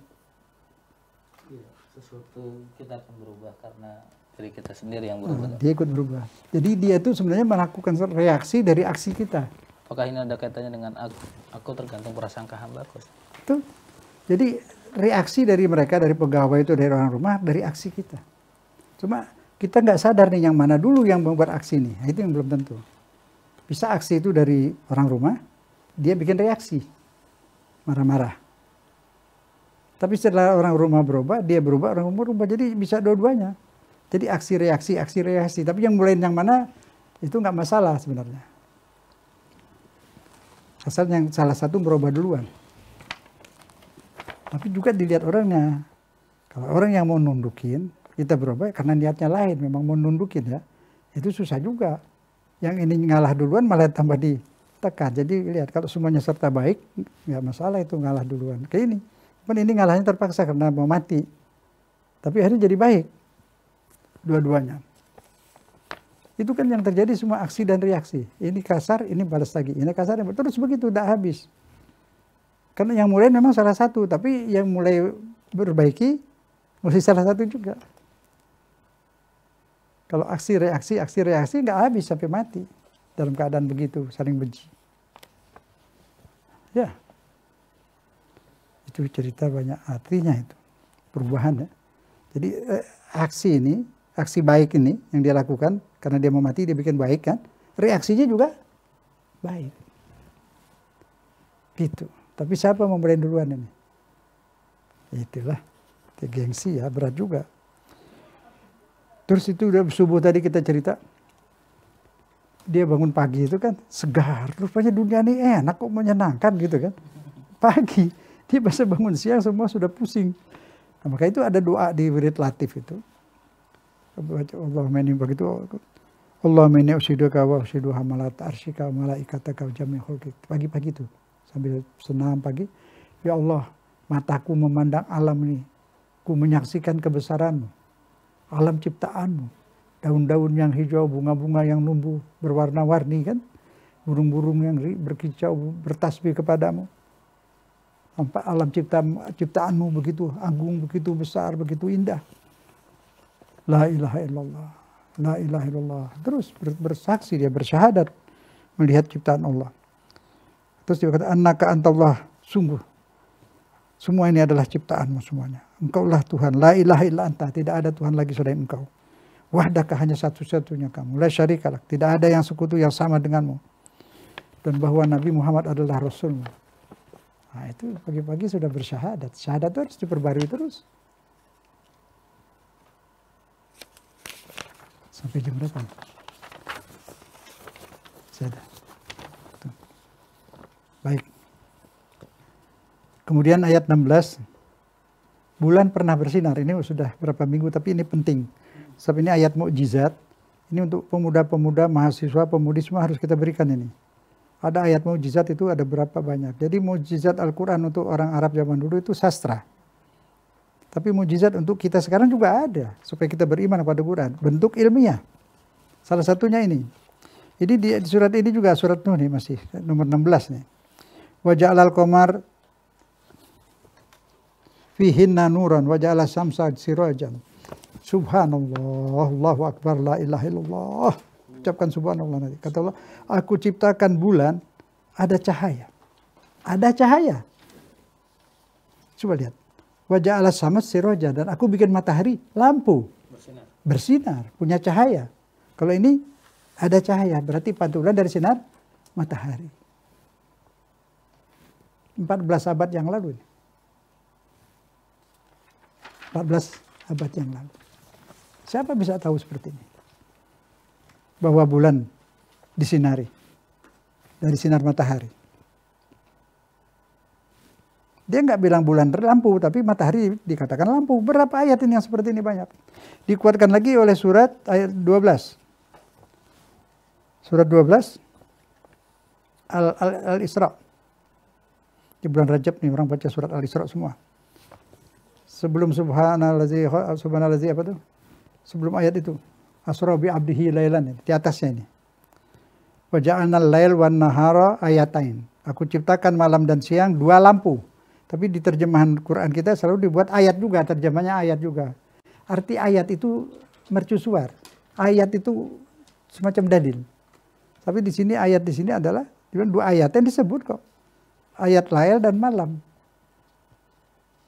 Iya, sesuatu kita akan berubah karena diri kita sendiri yang berubah. Hmm, dia ikut berubah. Jadi dia itu sebenarnya melakukan reaksi dari aksi kita. Apakah ini ada kaitannya dengan aku, aku tergantung prasangka hamba aku? Jadi reaksi dari mereka, dari pegawai itu, dari orang rumah, dari aksi kita. Cuma kita nggak sadar nih yang mana dulu yang membuat aksi nih. Nah, itu yang belum tentu. Bisa aksi itu dari orang rumah, dia bikin reaksi marah-marah. Tapi setelah orang rumah berubah, dia berubah, orang rumah berubah. Jadi bisa dua-duanya. Jadi aksi reaksi, aksi reaksi. Tapi yang mulai yang mana itu nggak masalah sebenarnya. Asal yang salah satu berubah duluan. Tapi juga dilihat orangnya. Kalau orang yang mau nundukin, kita berubah karena niatnya lain, memang mau nundukin ya. Itu susah juga. Yang ini ngalah duluan malah tambah di tekan Jadi lihat kalau semuanya serta baik, nggak masalah itu ngalah duluan. Kayak ini. pun ini ngalahnya terpaksa karena mau mati. Tapi akhirnya jadi baik. Dua-duanya. Itu kan yang terjadi semua aksi dan reaksi. Ini kasar, ini balas lagi. Ini kasar, ini terus begitu, tidak habis. Karena yang mulai memang salah satu, tapi yang mulai berbaiki, mesti salah satu juga. Kalau aksi reaksi, aksi reaksi nggak habis sampai mati dalam keadaan begitu, saling benci. Ya, itu cerita banyak artinya itu perubahan ya. Jadi eh, aksi ini, aksi baik ini yang dia lakukan karena dia mau mati dia bikin baik kan, reaksinya juga baik. Gitu. Tapi siapa memberi duluan ini? Itulah gengsi ya berat juga. Terus itu udah subuh tadi kita cerita dia bangun pagi itu kan segar, rupanya dunia ini enak kok menyenangkan gitu kan. Pagi, dia bisa bangun siang semua sudah pusing. Nah, maka itu ada doa di wirid latif itu. Baca Allah ini begitu. Allah ini usidu kawa usidu hamalat ikata kau jami khulkik. Pagi-pagi itu sambil senam pagi. Ya Allah, mataku memandang alam ini. Ku menyaksikan kebesaranmu. Alam ciptaanmu daun-daun yang hijau, bunga-bunga yang numbuh berwarna-warni kan, burung-burung yang berkicau bertasbih kepadamu. Sampai alam cipta, ciptaanmu begitu agung, begitu besar, begitu indah. La ilaha illallah. La ilaha illallah. Terus bersaksi dia bersyahadat melihat ciptaan Allah. Terus dia berkata, "Annaka Allah Sungguh semua ini adalah ciptaanmu semuanya. Engkaulah Tuhan. La ilaha illa anta. Tidak ada Tuhan lagi selain engkau. Wahdaka hanya satu-satunya kamu. La syarikalak. Tidak ada yang sekutu yang sama denganmu. Dan bahwa Nabi Muhammad adalah Rasulmu. Nah itu pagi-pagi sudah bersyahadat. Syahadat itu harus diperbarui terus. Sampai jam berapa? Sudah. Baik. Kemudian ayat 16. Bulan pernah bersinar. Ini sudah berapa minggu tapi ini penting Sebab ini ayat mukjizat. Ini untuk pemuda-pemuda, mahasiswa, pemudi semua harus kita berikan ini. Ada ayat mukjizat itu ada berapa banyak. Jadi mukjizat Al-Quran untuk orang Arab zaman dulu itu sastra. Tapi mujizat untuk kita sekarang juga ada. Supaya kita beriman kepada Quran. Bentuk ilmiah. Salah satunya ini. Ini di surat ini juga surat Nuh nih masih. Nomor 16 nih. Wajah al komar fihinna nuran. Wajah al samsa sirajan. Subhanallah, Allahu Akbar, la ilaha illallah. Ucapkan subhanallah nanti. Kata Allah, aku ciptakan bulan, ada cahaya. Ada cahaya. Coba lihat. Wajah Allah sama siroja. Dan aku bikin matahari, lampu. Bersinar. Bersinar, punya cahaya. Kalau ini ada cahaya, berarti pantulan dari sinar matahari. 14 abad yang lalu. 14 abad yang lalu. Siapa bisa tahu seperti ini? Bahwa bulan disinari dari sinar matahari. Dia nggak bilang bulan lampu, tapi matahari dikatakan lampu. Berapa ayat ini yang seperti ini banyak? Dikuatkan lagi oleh surat ayat 12. Surat 12 Al-Isra. Al, Al Di bulan Rajab nih orang baca surat Al-Isra semua. Sebelum subhanallah, subhanallah apa tuh? sebelum ayat itu. Asra bi abdihi lailan di atasnya ini. Wa ja'alna lail wan nahara ayatain. Aku ciptakan malam dan siang dua lampu. Tapi di terjemahan Quran kita selalu dibuat ayat juga, terjemahnya ayat juga. Arti ayat itu mercusuar. Ayat itu semacam dalil. Tapi di sini ayat di sini adalah dua ayat yang disebut kok. Ayat lail dan malam.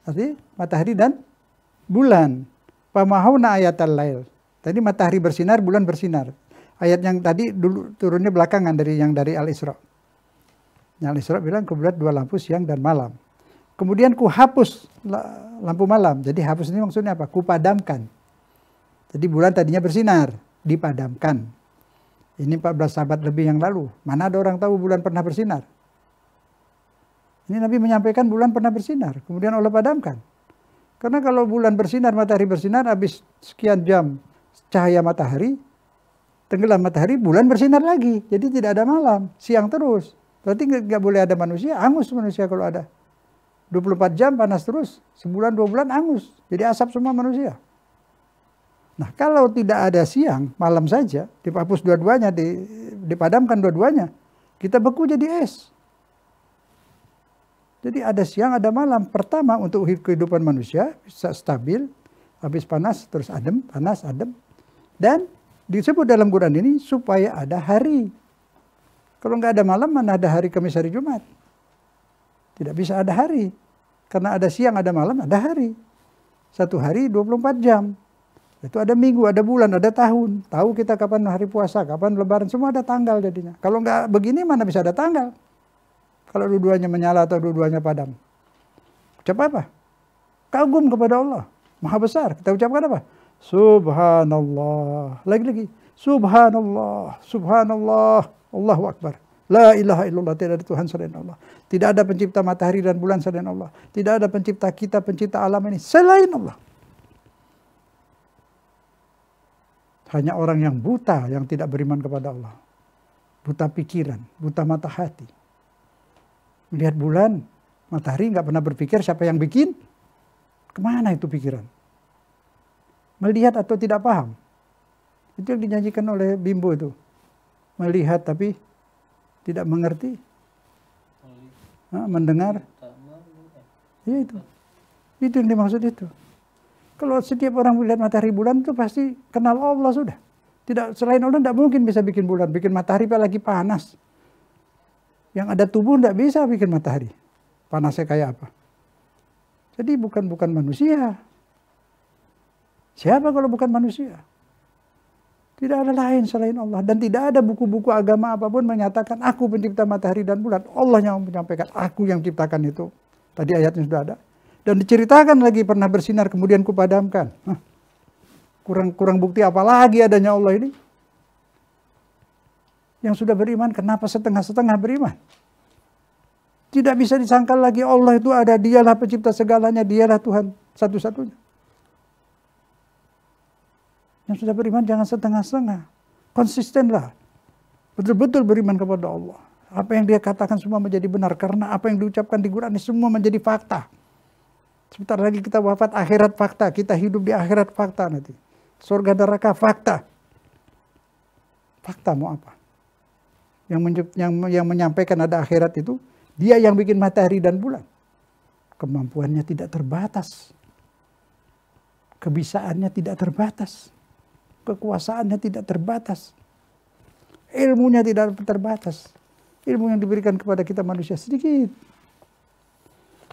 Artinya matahari dan bulan pemahamna ayat al-lail. Tadi matahari bersinar, bulan bersinar. Ayat yang tadi dulu turunnya belakangan dari yang dari Al-Isra. Yang Al-Isra bilang kubuat dua lampu siang dan malam. Kemudian ku hapus lampu malam. Jadi hapus ini maksudnya apa? Ku padamkan. Jadi bulan tadinya bersinar, dipadamkan. Ini 14 sahabat lebih yang lalu. Mana ada orang tahu bulan pernah bersinar? Ini Nabi menyampaikan bulan pernah bersinar, kemudian Allah padamkan. Karena kalau bulan bersinar, matahari bersinar, habis sekian jam cahaya matahari, tenggelam matahari, bulan bersinar lagi. Jadi tidak ada malam, siang terus. Berarti nggak boleh ada manusia, angus manusia kalau ada. 24 jam panas terus, sebulan dua bulan angus. Jadi asap semua manusia. Nah kalau tidak ada siang, malam saja, dipapus dua-duanya, dipadamkan dua-duanya, kita beku jadi es. Jadi ada siang, ada malam. Pertama untuk kehidupan manusia bisa stabil, habis panas terus adem, panas adem. Dan disebut dalam Quran ini supaya ada hari. Kalau nggak ada malam, mana ada hari Kamis hari Jumat? Tidak bisa ada hari. Karena ada siang, ada malam, ada hari. Satu hari 24 jam. Itu ada minggu, ada bulan, ada tahun. Tahu kita kapan hari puasa, kapan lebaran, semua ada tanggal jadinya. Kalau nggak begini, mana bisa ada tanggal? kalau dua-duanya menyala atau dua-duanya padam. Ucap apa? Kagum kepada Allah. Maha besar. Kita ucapkan apa? Subhanallah. Lagi-lagi. Subhanallah. Subhanallah. Allahu Akbar. La ilaha illallah, tidak ada Tuhan selain Allah. Tidak ada pencipta matahari dan bulan selain Allah. Tidak ada pencipta kita, pencipta alam ini selain Allah. Hanya orang yang buta yang tidak beriman kepada Allah. Buta pikiran, buta mata hati melihat bulan, matahari nggak pernah berpikir siapa yang bikin. Kemana itu pikiran? Melihat atau tidak paham. Itu yang dinyanyikan oleh Bimbo itu. Melihat tapi tidak mengerti. Nah, mendengar. Ya itu. Itu yang dimaksud itu. Kalau setiap orang melihat matahari bulan itu pasti kenal Allah sudah. Tidak selain Allah tidak mungkin bisa bikin bulan, bikin matahari apalagi panas. Yang ada tubuh tidak bisa bikin matahari. Panasnya kayak apa. Jadi bukan bukan manusia. Siapa kalau bukan manusia? Tidak ada lain selain Allah. Dan tidak ada buku-buku agama apapun menyatakan aku pencipta matahari dan bulan. Allah yang menyampaikan, aku yang ciptakan itu. Tadi ayatnya sudah ada. Dan diceritakan lagi pernah bersinar kemudian kupadamkan. Kurang kurang bukti apalagi adanya Allah ini? yang sudah beriman kenapa setengah-setengah beriman? Tidak bisa disangkal lagi Allah itu ada, dialah pencipta segalanya, dialah Tuhan satu-satunya. Yang sudah beriman jangan setengah-setengah. Konsistenlah. Betul-betul beriman kepada Allah. Apa yang dia katakan semua menjadi benar. Karena apa yang diucapkan di Quran ini semua menjadi fakta. Sebentar lagi kita wafat akhirat fakta. Kita hidup di akhirat fakta nanti. Surga neraka fakta. Fakta mau apa? yang, yang, yang menyampaikan ada akhirat itu, dia yang bikin matahari dan bulan. Kemampuannya tidak terbatas. Kebisaannya tidak terbatas. Kekuasaannya tidak terbatas. Ilmunya tidak terbatas. Ilmu yang diberikan kepada kita manusia sedikit.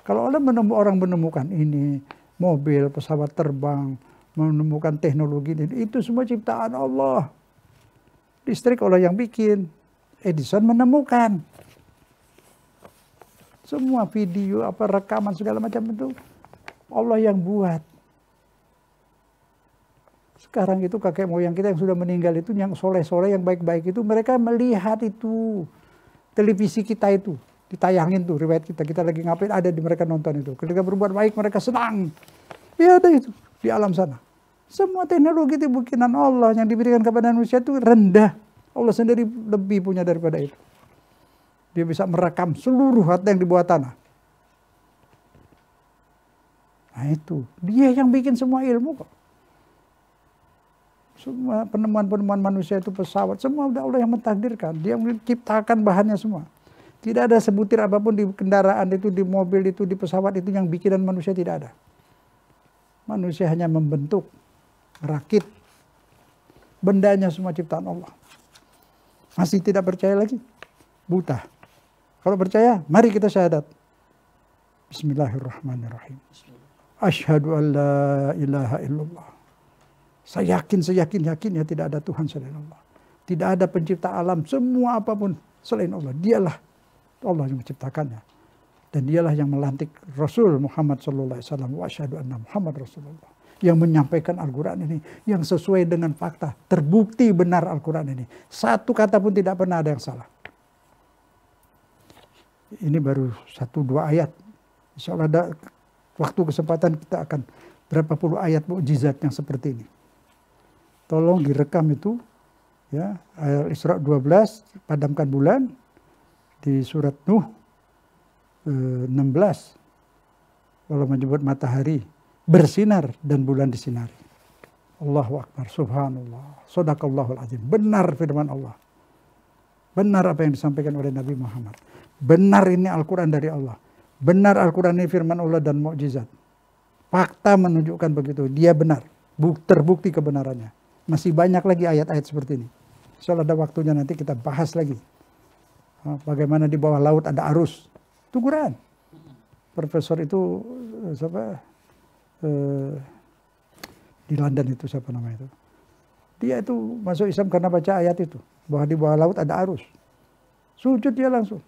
Kalau orang, orang menemukan ini, mobil, pesawat terbang, menemukan teknologi, ini, itu semua ciptaan Allah. Listrik Allah yang bikin, Edison menemukan. Semua video, apa rekaman segala macam itu Allah yang buat. Sekarang itu kakek moyang kita yang sudah meninggal itu yang soleh-soleh yang baik-baik itu mereka melihat itu televisi kita itu ditayangin tuh riwayat kita kita lagi ngapain ada di mereka nonton itu ketika berbuat baik mereka senang ya ada itu di alam sana semua teknologi itu bukinan Allah yang diberikan kepada manusia itu rendah Allah sendiri lebih punya daripada itu. Dia bisa merekam seluruh harta yang dibuat tanah. Nah itu, dia yang bikin semua ilmu kok. Semua penemuan-penemuan manusia itu pesawat, semua udah Allah yang mentakdirkan. Dia menciptakan bahannya semua. Tidak ada sebutir apapun di kendaraan itu, di mobil itu, di pesawat itu yang bikinan manusia tidak ada. Manusia hanya membentuk, rakit. Bendanya semua ciptaan Allah. Masih tidak percaya lagi? Buta. Kalau percaya, mari kita syahadat. Bismillahirrahmanirrahim. Ashadu an la ilaha illallah. Saya yakin, saya yakin, yakin ya tidak ada Tuhan selain Allah. Tidak ada pencipta alam, semua apapun selain Allah. Dialah Allah yang menciptakannya. Dan dialah yang melantik Rasul Muhammad SAW. Wa ashadu anna Muhammad Rasulullah yang menyampaikan Al-Quran ini. Yang sesuai dengan fakta. Terbukti benar Al-Quran ini. Satu kata pun tidak pernah ada yang salah. Ini baru satu dua ayat. Insya Allah ada waktu kesempatan kita akan berapa puluh ayat mukjizat yang seperti ini. Tolong direkam itu. ya Ayat isra 12, padamkan bulan. Di surat Nuh 16 eh, kalau menyebut matahari bersinar dan bulan disinari. Allahu Akbar, subhanallah, sodakallahul azim. Benar firman Allah. Benar apa yang disampaikan oleh Nabi Muhammad. Benar ini Al-Quran dari Allah. Benar Al-Quran ini firman Allah dan mukjizat. Fakta menunjukkan begitu. Dia benar. terbukti kebenarannya. Masih banyak lagi ayat-ayat seperti ini. Soal ada waktunya nanti kita bahas lagi. Ah, bagaimana di bawah laut ada arus. Itu Quran. Profesor itu eh, siapa? Eh, di London itu siapa nama itu. Dia itu masuk Islam karena baca ayat itu. Bahwa di bawah laut ada arus. Sujud dia langsung.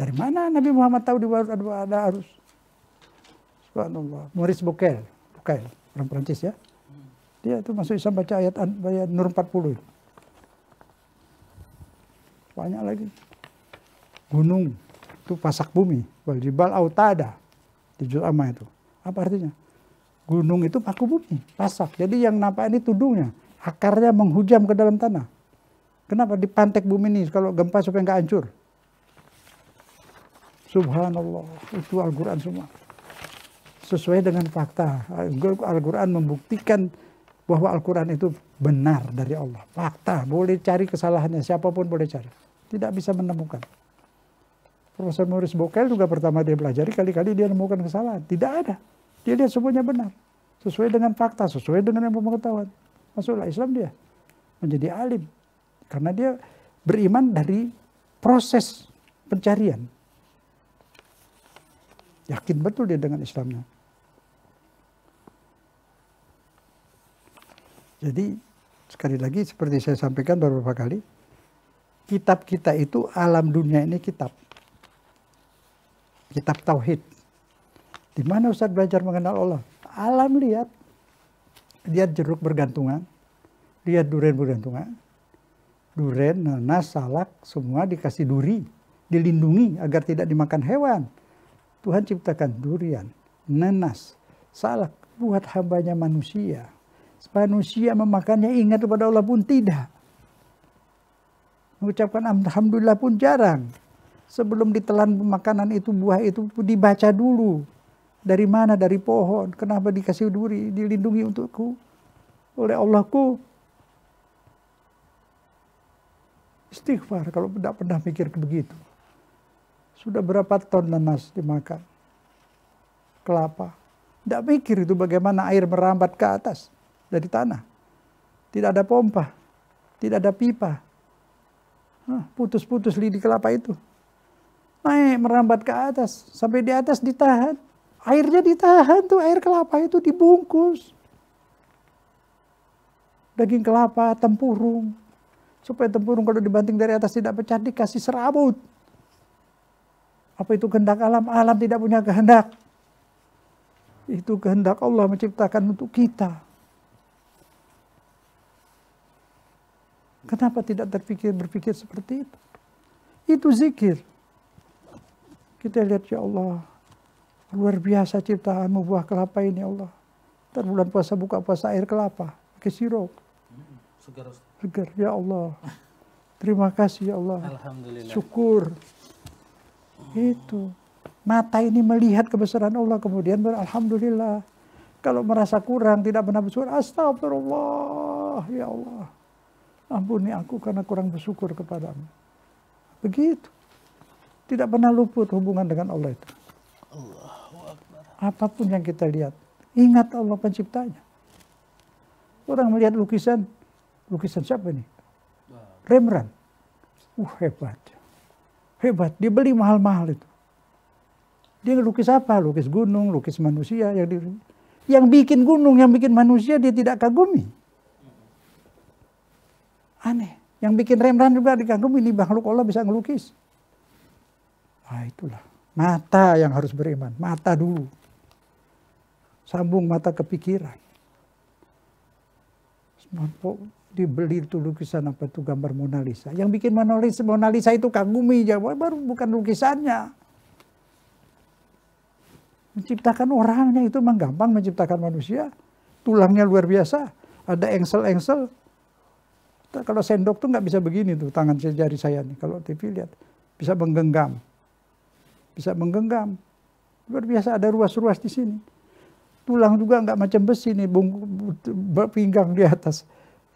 Dari mana Nabi Muhammad tahu di bawah laut ada arus? Subhanallah. Maurice Bukel. Bukel, orang Perancis ya. Dia itu masuk Islam baca ayat, ayat Nur 40. Banyak lagi. Gunung, itu pasak bumi. Waljibal autada. Di Juz itu. Apa artinya? Gunung itu paku bumi, pasak. Jadi yang nampak ini tudungnya, akarnya menghujam ke dalam tanah. Kenapa di pantek bumi ini kalau gempa supaya nggak hancur? Subhanallah, itu Al-Quran semua. Sesuai dengan fakta, Al-Quran membuktikan bahwa Al-Quran itu benar dari Allah. Fakta, boleh cari kesalahannya, siapapun boleh cari. Tidak bisa menemukan. Profesor Maurice Bokel juga pertama dia pelajari, kali-kali dia menemukan kesalahan. Tidak ada. Dia lihat semuanya benar. Sesuai dengan fakta, sesuai dengan yang pengetahuan. Masuklah Islam dia. Menjadi alim. Karena dia beriman dari proses pencarian. Yakin betul dia dengan Islamnya. Jadi sekali lagi seperti saya sampaikan beberapa kali, kitab kita itu alam dunia ini kitab kitab tauhid. Di mana Ustadz belajar mengenal Allah? Alam lihat. Lihat jeruk bergantungan, lihat durian bergantungan. Durian, nanas, salak, semua dikasih duri, dilindungi agar tidak dimakan hewan. Tuhan ciptakan durian, nanas, salak buat hambanya manusia. Manusia memakannya ingat kepada Allah pun tidak. Mengucapkan alhamdulillah pun jarang sebelum ditelan makanan itu buah itu dibaca dulu dari mana dari pohon kenapa dikasih duri dilindungi untukku oleh Allahku istighfar kalau tidak pernah mikir begitu sudah berapa ton nanas dimakan kelapa tidak mikir itu bagaimana air merambat ke atas dari tanah tidak ada pompa tidak ada pipa putus-putus lidi kelapa itu naik merambat ke atas sampai di atas ditahan airnya ditahan tuh air kelapa itu dibungkus daging kelapa tempurung supaya tempurung kalau dibanting dari atas tidak pecah dikasih serabut apa itu kehendak alam alam tidak punya kehendak itu kehendak Allah menciptakan untuk kita kenapa tidak terpikir berpikir seperti itu itu zikir kita lihat ya Allah, luar biasa ciptaanmu buah kelapa ini ya Allah. Dan bulan puasa buka puasa air kelapa, pakai sirup. Segar. Segar, ya Allah. Terima kasih ya Allah. Alhamdulillah. Syukur. Itu. Mata ini melihat kebesaran Allah kemudian beralhamdulillah. Kalau merasa kurang, tidak pernah bersyukur, astagfirullah, ya Allah. Ampuni aku karena kurang bersyukur kepadamu. Begitu. Tidak pernah luput hubungan dengan Allah itu. Apapun yang kita lihat, ingat Allah penciptanya. Orang melihat lukisan, lukisan siapa ini? Rembrandt. Uh, hebat. Hebat, dia beli mahal-mahal itu. Dia lukis apa? Lukis gunung, lukis manusia. Yang, di, yang bikin gunung, yang bikin manusia dia tidak kagumi. Aneh. Yang bikin Rembrandt juga dikagumi, ini makhluk Allah bisa ngelukis. Nah itulah. Mata yang harus beriman. Mata dulu. Sambung mata ke pikiran. dibeli itu lukisan apa itu gambar Mona Lisa. Yang bikin Mona Lisa, Mona Lisa itu kagumi. Baru bukan lukisannya. Menciptakan orangnya itu memang gampang menciptakan manusia. Tulangnya luar biasa. Ada engsel-engsel. Kalau sendok tuh nggak bisa begini tuh tangan jari saya nih. Kalau TV lihat. Bisa menggenggam bisa menggenggam. Luar biasa ada ruas-ruas di sini. Tulang juga nggak macam besi nih, bung, pinggang di atas.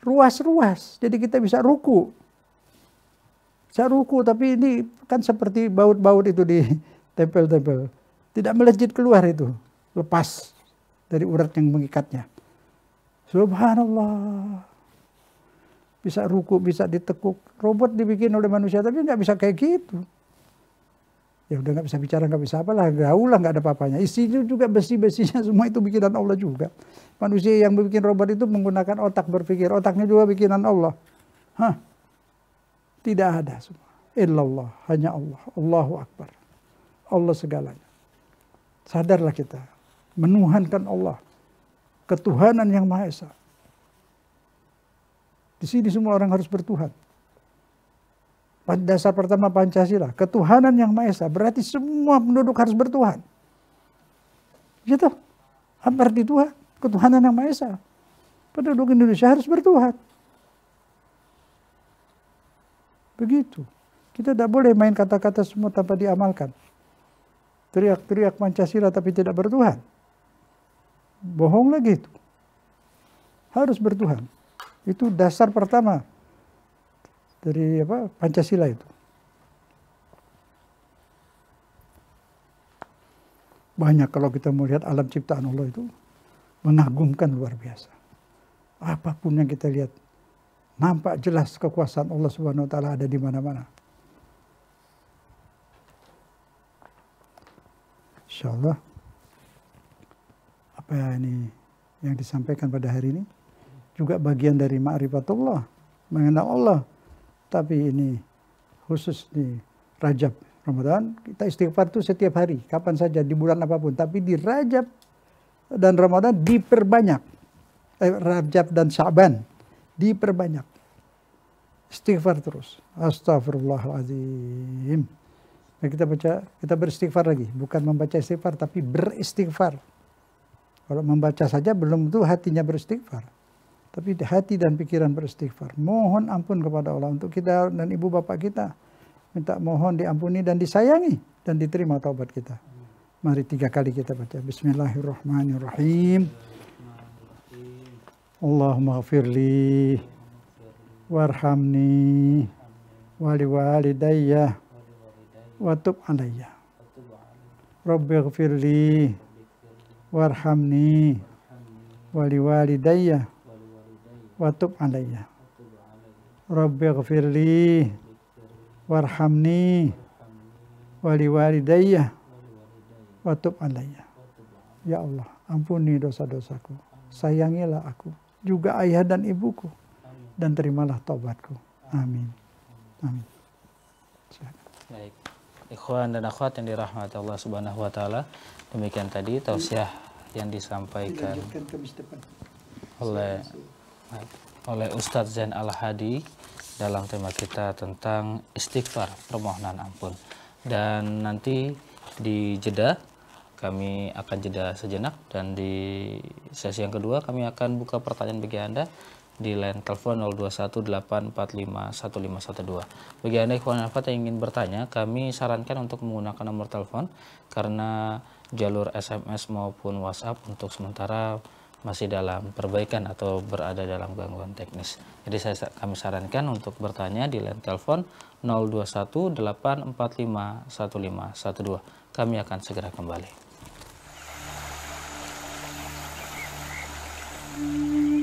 Ruas-ruas, jadi kita bisa ruku. Bisa ruku, tapi ini kan seperti baut-baut itu di [laughs] tempel-tempel. Tidak melejit keluar itu, lepas dari urat yang mengikatnya. Subhanallah. Bisa ruku, bisa ditekuk. Robot dibikin oleh manusia, tapi nggak bisa kayak gitu ya udah nggak bisa bicara nggak bisa apalah gaul lah nggak ada papanya isinya juga besi besinya [laughs] semua itu bikinan Allah juga manusia yang bikin robot itu menggunakan otak berpikir otaknya juga bikinan Allah hah tidak ada semua illallah hanya Allah Allahu Akbar Allah segalanya sadarlah kita menuhankan Allah ketuhanan yang maha esa di sini semua orang harus bertuhan dasar pertama Pancasila, ketuhanan yang Maha Esa, berarti semua penduduk harus bertuhan. Gitu. Apa arti Tuhan? Ketuhanan yang Maha Esa. Penduduk Indonesia harus bertuhan. Begitu. Kita tidak boleh main kata-kata semua tanpa diamalkan. Teriak-teriak Pancasila tapi tidak bertuhan. Bohong lagi itu. Harus bertuhan. Itu dasar pertama dari apa Pancasila itu. Banyak kalau kita melihat alam ciptaan Allah itu mengagumkan luar biasa. Apapun yang kita lihat, nampak jelas kekuasaan Allah Subhanahu wa taala ada di mana-mana. Insyaallah apa ini yang disampaikan pada hari ini juga bagian dari ma'rifatullah, mengenal Allah tapi ini khusus di Rajab Ramadan, kita istighfar itu setiap hari, kapan saja, di bulan apapun. Tapi di Rajab dan Ramadan diperbanyak. Eh, Rajab dan Sa'ban diperbanyak. Istighfar terus. Astagfirullahaladzim. Nah, kita baca, kita beristighfar lagi. Bukan membaca istighfar, tapi beristighfar. Kalau membaca saja belum tentu hatinya beristighfar. Tapi hati dan pikiran beristighfar. Mohon ampun kepada Allah untuk kita dan ibu bapak kita. Minta mohon diampuni dan disayangi dan diterima taubat kita. Mari tiga kali kita baca. Bismillahirrahmanirrahim. Allahumma gfirli warhamni wali walidayya watub alayya. Rabbi gfirli warhamni wali walidayya watub alayya Rabbi ghafirli warhamni wali walidayya watub alayya Ya Allah ampuni dosa-dosaku sayangilah aku juga ayah dan ibuku dan terimalah taubatku amin amin baik ikhwan dan akhwat yang dirahmati Allah Subhanahu wa taala demikian tadi tausiah yang disampaikan oleh oleh Ustadz Zain Al-Hadi dalam tema kita tentang istighfar, permohonan ampun. Dan nanti di jeda kami akan jeda sejenak dan di sesi yang kedua kami akan buka pertanyaan bagi Anda di line telepon 0218451512. Bagi Anda ikhwan alfat yang ingin bertanya, kami sarankan untuk menggunakan nomor telepon karena jalur SMS maupun WhatsApp untuk sementara masih dalam perbaikan atau berada dalam gangguan teknis. Jadi saya kami sarankan untuk bertanya di line telepon 021 845 1512. Kami akan segera kembali.